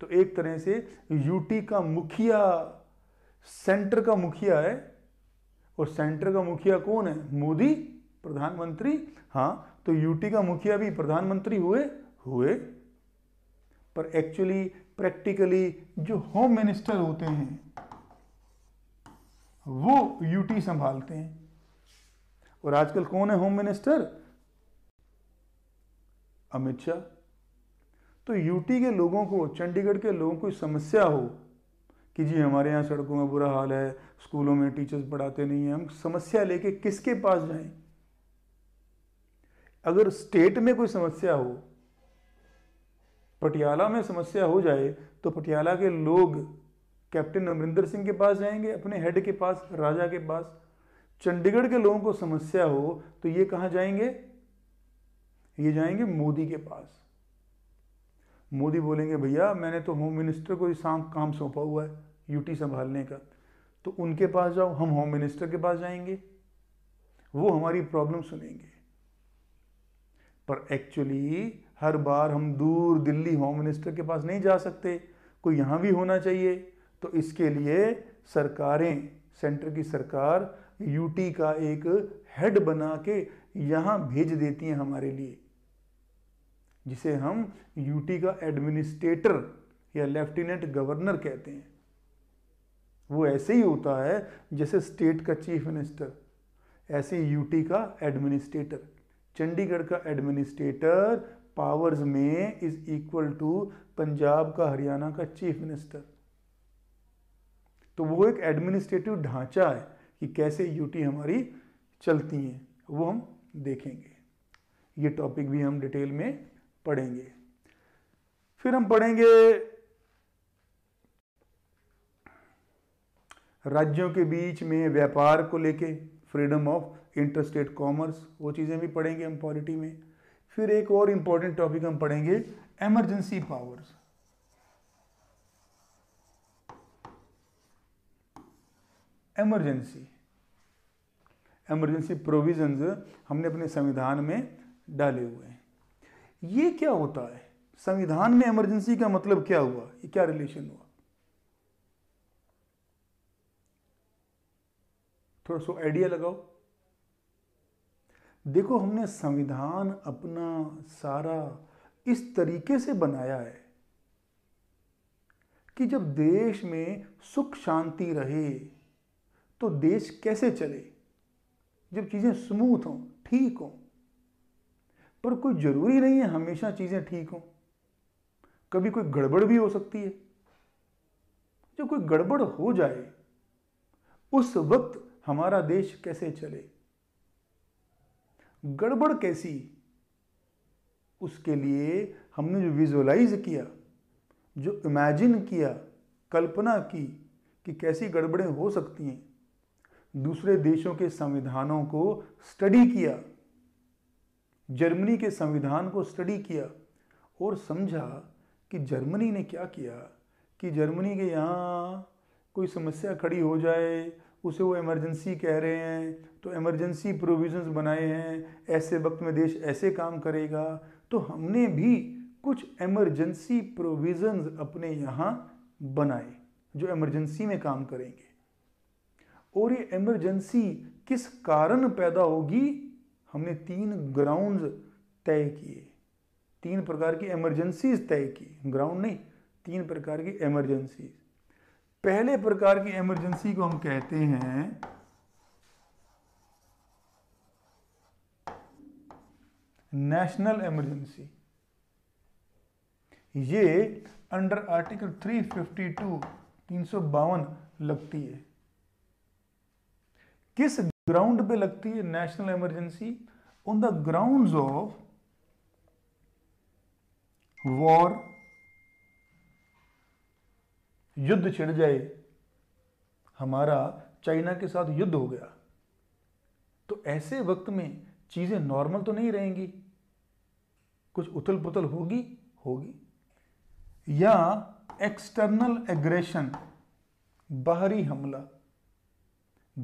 तो एक तरह से यूटी का मुखिया सेंटर का मुखिया है और सेंटर का मुखिया कौन है मोदी प्रधानमंत्री हाँ तो यूटी का मुखिया भी प्रधानमंत्री हुए हुए पर एक्चुअली प्रैक्टिकली जो होम मिनिस्टर होते हैं वो यूटी संभालते हैं और आजकल कौन है होम मिनिस्टर अमित शाह तो यूटी के लोगों को चंडीगढ़ के लोगों को समस्या हो कि जी हमारे यहाँ सड़कों में बुरा हाल है स्कूलों में टीचर्स पढ़ाते नहीं हैं हम समस्या लेके किसके पास जाएं अगर स्टेट में कोई समस्या हो पटियाला में समस्या हो जाए तो पटियाला के लोग कैप्टन अमरिंदर सिंह के पास जाएंगे अपने हेड के पास राजा के पास चंडीगढ़ के लोगों को समस्या हो तो ये कहा जाएंगे ये जाएंगे मोदी के पास मोदी बोलेंगे भैया मैंने तो होम मिनिस्टर को शाम काम सौंपा हुआ है यूटी संभालने का तो उनके पास जाओ हम होम मिनिस्टर के पास जाएंगे वो हमारी प्रॉब्लम सुनेंगे पर एक्चुअली हर बार हम दूर दिल्ली होम मिनिस्टर के पास नहीं जा सकते कोई यहाँ भी होना चाहिए तो इसके लिए सरकारें सेंटर की सरकार यूटी का एक हेड बना के यहाँ भेज देती हैं हमारे लिए जिसे हम यूटी का एडमिनिस्ट्रेटर या लेफ्टिनेंट गवर्नर कहते हैं वो ऐसे ही होता है जैसे स्टेट का चीफ मिनिस्टर ऐसे यूटी का एडमिनिस्ट्रेटर चंडीगढ़ का एडमिनिस्ट्रेटर पावर्स में इज इक्वल टू पंजाब का हरियाणा का चीफ मिनिस्टर तो वो एक एडमिनिस्ट्रेटिव ढांचा है कि कैसे यूटी हमारी चलती हैं वो हम देखेंगे ये टॉपिक भी हम डिटेल में पढ़ेंगे फिर हम पढ़ेंगे राज्यों के बीच में व्यापार को लेके फ्रीडम ऑफ इंटरस्टेट कॉमर्स वो चीज़ें भी पढ़ेंगे हम पॉलिटी में फिर एक और इंपॉर्टेंट टॉपिक हम पढ़ेंगे emergency powers emergency emergency provisions हमने अपने संविधान में डाले हुए हैं ये क्या होता है संविधान में इमरजेंसी का मतलब क्या हुआ ये क्या रिलेशन हुआ थोड़ा सा आइडिया लगाओ देखो हमने संविधान अपना सारा इस तरीके से बनाया है कि जब देश में सुख शांति रहे तो देश कैसे चले जब चीज़ें स्मूथ हों ठीक हों पर कोई ज़रूरी नहीं है हमेशा चीज़ें ठीक हों कभी कोई गड़बड़ भी हो सकती है जब कोई गड़बड़ हो जाए उस वक्त हमारा देश कैसे चले गड़बड़ कैसी उसके लिए हमने जो विजुअलाइज किया जो इमेजिन किया कल्पना की कि कैसी गड़बड़ें हो सकती हैं दूसरे देशों के संविधानों को स्टडी किया जर्मनी के संविधान को स्टडी किया और समझा कि जर्मनी ने क्या किया कि जर्मनी के यहाँ कोई समस्या खड़ी हो जाए उसे वो इमरजेंसी कह रहे हैं तो इमरजेंसी प्रोविजंस बनाए हैं ऐसे वक्त में देश ऐसे काम करेगा तो हमने भी कुछ इमरजेंसी प्रोविजंस अपने यहाँ बनाए जो इमरजेंसी में काम करेंगे और ये इमरजेंसी किस कारण पैदा होगी हमने तीन ग्राउंड तय किए तीन प्रकार की इमरजेंसीज तय की ग्राउंड नहीं तीन प्रकार की इमरजेंसीज पहले प्रकार की इमरजेंसी को हम कहते हैं नेशनल इमरजेंसी ये अंडर आर्टिकल 352 तीन सौ बावन लगती है किस ग्राउंड पे लगती है national emergency on the grounds of war युद्ध छिड़ जाए हमारा चाइना के साथ युद्ध हो गया तो ऐसे वक्त में चीज़ें नॉर्मल तो नहीं रहेंगी कुछ उथल पुथल होगी होगी या एक्सटर्नल एग्रेशन बाहरी हमला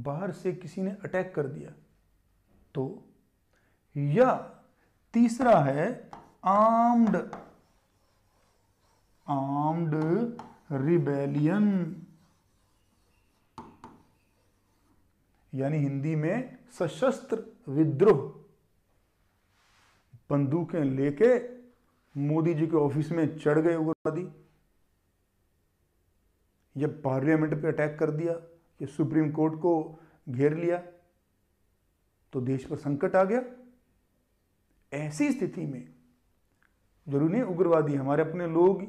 बाहर से किसी ने अटैक कर दिया तो या तीसरा है आर्म्ड आर्म्ड रिबेलियन यानी हिंदी में सशस्त्र विद्रोह बंदूकें लेके मोदी जी के ऑफिस में चढ़ गए उग्रवादी या पार्लियामेंट पे अटैक कर दिया या सुप्रीम कोर्ट को घेर लिया तो देश पर संकट आ गया ऐसी स्थिति में जरूरी नहीं उग्रवादी हमारे अपने लोग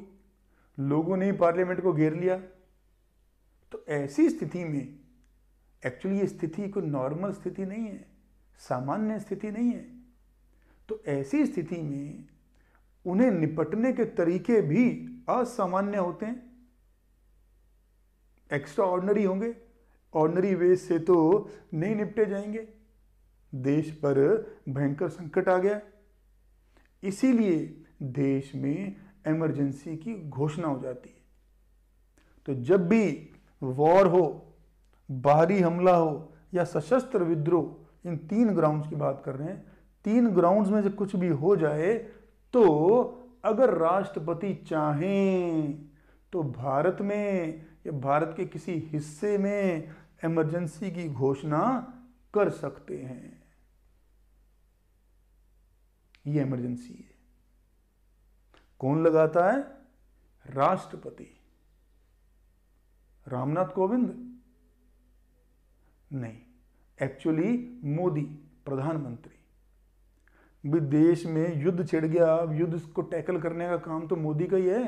लोगों ने पार्लियामेंट को घेर लिया तो ऐसी स्थिति में एक्चुअली ये स्थिति कोई नॉर्मल स्थिति नहीं है सामान्य स्थिति नहीं है तो ऐसी स्थिति में उन्हें निपटने के तरीके भी असामान्य होते हैं एक्स्ट्रा ऑर्डनरी होंगे ऑर्डनरी वे से तो नहीं निपटे जाएंगे देश पर भयंकर संकट आ गया इसीलिए देश में एमरजेंसी की घोषणा हो जाती है तो जब भी वॉर हो बाहरी हमला हो या सशस्त्र विद्रोह इन तीन ग्राउंड्स की बात कर रहे हैं तीन ग्राउंड्स में से कुछ भी हो जाए तो अगर राष्ट्रपति चाहें तो भारत में या भारत के किसी हिस्से में इमरजेंसी की घोषणा कर सकते हैं ये इमरजेंसी है कौन लगाता है राष्ट्रपति रामनाथ कोविंद नहीं एक्चुअली मोदी प्रधानमंत्री भी देश में युद्ध छिड़ गया अब युद्ध को टैकल करने का काम तो मोदी का ही है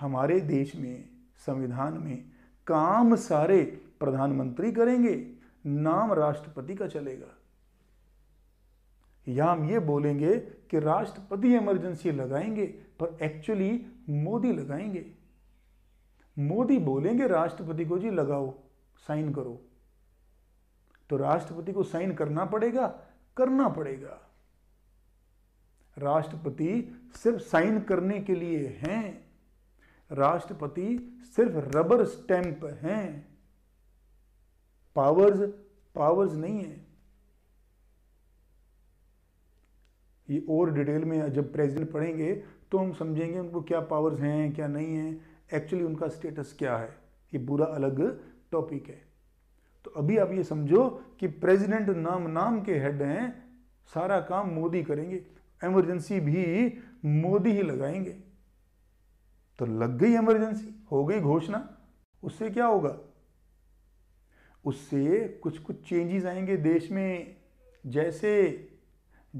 हमारे देश में संविधान में काम सारे प्रधानमंत्री करेंगे नाम राष्ट्रपति का चलेगा या हम ये बोलेंगे कि राष्ट्रपति इमरजेंसी लगाएंगे पर एक्चुअली मोदी लगाएंगे मोदी बोलेंगे राष्ट्रपति को जी लगाओ साइन करो तो राष्ट्रपति को साइन करना पड़ेगा करना पड़ेगा राष्ट्रपति सिर्फ साइन करने के लिए हैं राष्ट्रपति सिर्फ रबर स्टैंप हैं पावर्स पावर्स नहीं है ये और डिटेल में जब प्रेसिडेंट पढ़ेंगे तो हम समझेंगे उनको क्या पावर्स हैं क्या नहीं हैं एक्चुअली उनका स्टेटस क्या है ये पूरा अलग टॉपिक है तो अभी आप ये समझो कि प्रेसिडेंट नाम नाम के हेड हैं सारा काम मोदी करेंगे एमरजेंसी भी मोदी ही लगाएंगे तो लग गई एमरजेंसी हो गई घोषणा उससे क्या होगा उससे कुछ कुछ चेंजेस आएंगे देश में जैसे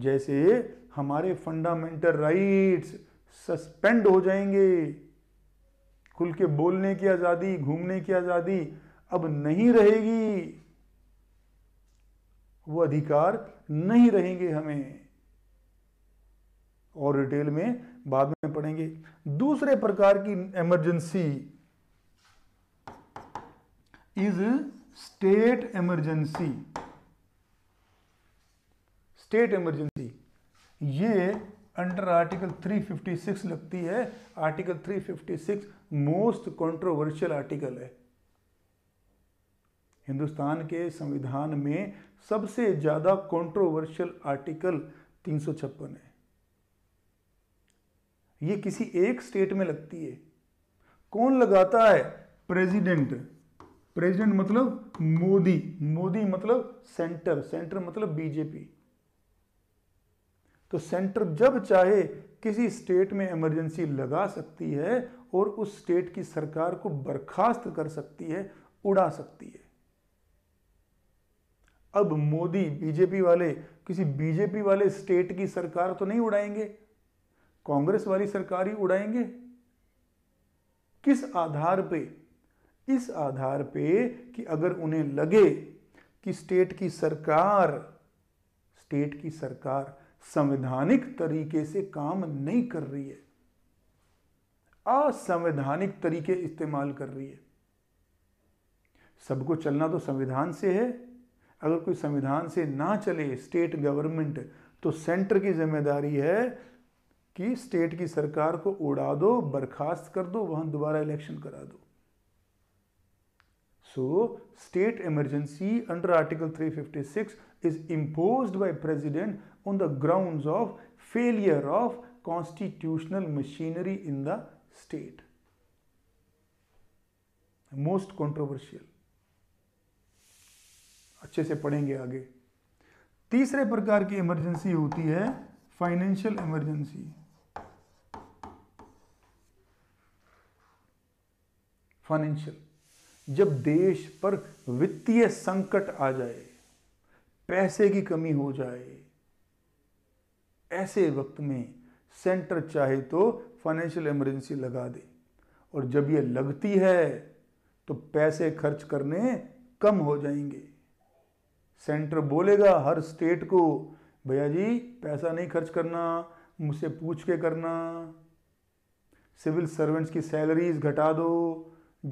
जैसे हमारे फंडामेंटल राइट्स सस्पेंड हो जाएंगे खुल के बोलने की आज़ादी घूमने की आज़ादी अब नहीं रहेगी वो अधिकार नहीं रहेंगे हमें और डिटेल में बाद में पढ़ेंगे दूसरे प्रकार की emergency is state emergency state emergency ये अंडर आर्टिकल 356 लगती है आर्टिकल 356 मोस्ट कंट्रोवर्शियल आर्टिकल है हिंदुस्तान के संविधान में सबसे ज़्यादा कंट्रोवर्शियल आर्टिकल तीन है ये किसी एक स्टेट में लगती है कौन लगाता है प्रेसिडेंट प्रेसिडेंट मतलब मोदी मोदी मतलब सेंटर सेंटर मतलब बीजेपी तो सेंटर जब चाहे किसी स्टेट में इमरजेंसी लगा सकती है और उस स्टेट की सरकार को बर्खास्त कर सकती है उड़ा सकती है अब मोदी बीजेपी वाले किसी बीजेपी वाले स्टेट की सरकार तो नहीं उड़ाएंगे कांग्रेस वाली सरकार ही उड़ाएंगे किस आधार पे इस आधार पे कि अगर उन्हें लगे कि स्टेट की सरकार स्टेट की सरकार संवैधानिक तरीके से काम नहीं कर रही है असंवैधानिक तरीके इस्तेमाल कर रही है सबको चलना तो संविधान से है अगर कोई संविधान से ना चले स्टेट गवर्नमेंट तो सेंटर की जिम्मेदारी है कि स्टेट की सरकार को उड़ा दो बर्खास्त कर दो वहां दोबारा इलेक्शन करा दो so state emergency under article 356 is imposed by president on the grounds of failure of constitutional machinery in the state. Most controversial. अच्छे से पढ़ेंगे आगे तीसरे प्रकार की इमरजेंसी होती है फाइनेंशियल इमरजेंसी फाइनेंशियल जब देश पर वित्तीय संकट आ जाए पैसे की कमी हो जाए ऐसे वक्त में सेंटर चाहे तो फाइनेंशियल इमरजेंसी लगा दे और जब ये लगती है तो पैसे खर्च करने कम हो जाएंगे सेंटर बोलेगा हर स्टेट को भैया जी पैसा नहीं खर्च करना मुझसे पूछ के करना सिविल सर्वेंट्स की सैलरीज घटा दो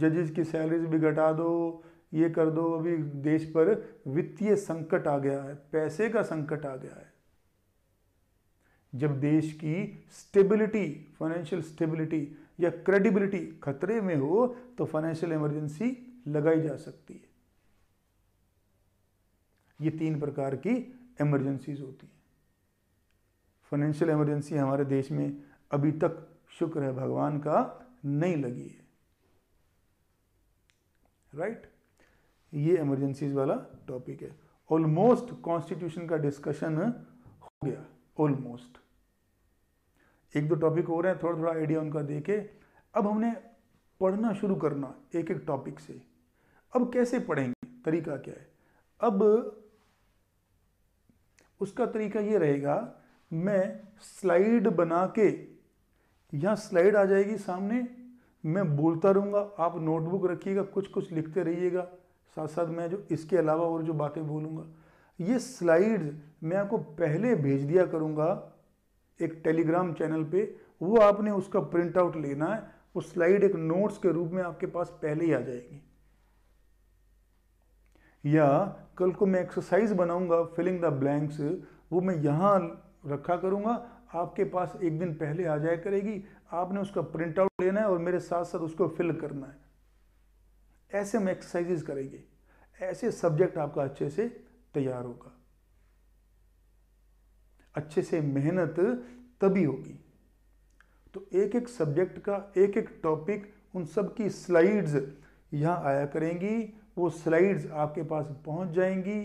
जजेस की सैलरीज भी घटा दो ये कर दो अभी देश पर वित्तीय संकट आ गया है पैसे का संकट आ गया है जब देश की स्टेबिलिटी फाइनेंशियल स्टेबिलिटी या क्रेडिबिलिटी खतरे में हो तो फाइनेंशियल इमरजेंसी लगाई जा सकती है ये तीन प्रकार की इमरजेंसीज होती हैं फाइनेंशियल इमरजेंसी हमारे देश में अभी तक शुक्र है भगवान का नहीं लगी है राइट right? ये इमरजेंसीज वाला टॉपिक है ऑलमोस्ट कॉन्स्टिट्यूशन का डिस्कशन हो गया ऑलमोस्ट एक दो टॉपिक हो रहे हैं थोड़ा थोड़ा आइडिया उनका देके अब हमने पढ़ना शुरू करना एक एक टॉपिक से अब कैसे पढ़ेंगे तरीका क्या है अब उसका तरीका ये रहेगा मैं स्लाइड बना के यहाँ स्लाइड आ जाएगी सामने मैं बोलता रहूँगा आप नोटबुक रखिएगा कुछ कुछ लिखते रहिएगा साथ साथ मैं जो इसके अलावा और जो बातें बोलूँगा ये स्लाइड्स मैं आपको पहले भेज दिया करूँगा एक टेलीग्राम चैनल पे वो आपने उसका प्रिंट आउट लेना है वो स्लाइड एक नोट्स के रूप में आपके पास पहले ही आ जाएगी या कल को मैं एक्सरसाइज बनाऊंगा फिलिंग द ब्लैंक्स वो मैं यहाँ रखा करूँगा आपके पास एक दिन पहले आ जाया करेगी आपने उसका प्रिंट आउट लेना है और मेरे साथ साथ उसको फिल करना है ऐसे हम एक्सरसाइजेज करेंगे ऐसे सब्जेक्ट आपका अच्छे से तैयार होगा अच्छे से मेहनत तभी होगी तो एक एक सब्जेक्ट का एक एक टॉपिक उन सब की स्लाइड्स यहाँ आया करेंगी वो स्लाइड्स आपके पास पहुँच जाएंगी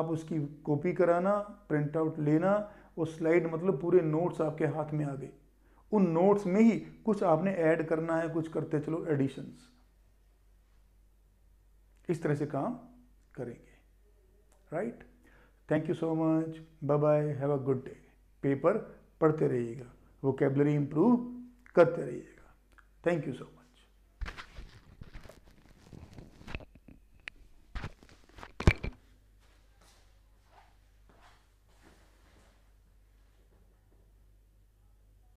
आप उसकी कॉपी कराना प्रिंट आउट लेना वो स्लाइड मतलब पूरे नोट्स आपके हाथ में आ गए उन नोट्स में ही कुछ आपने ऐड करना है कुछ करते चलो एडिशंस इस तरह से काम करेंगे right right? Thank you so much bye bye have a good day paper पढ़ते रहिएगा वो कैबलरी इम्प्रूव करते रहिएगा थैंक यू सो मच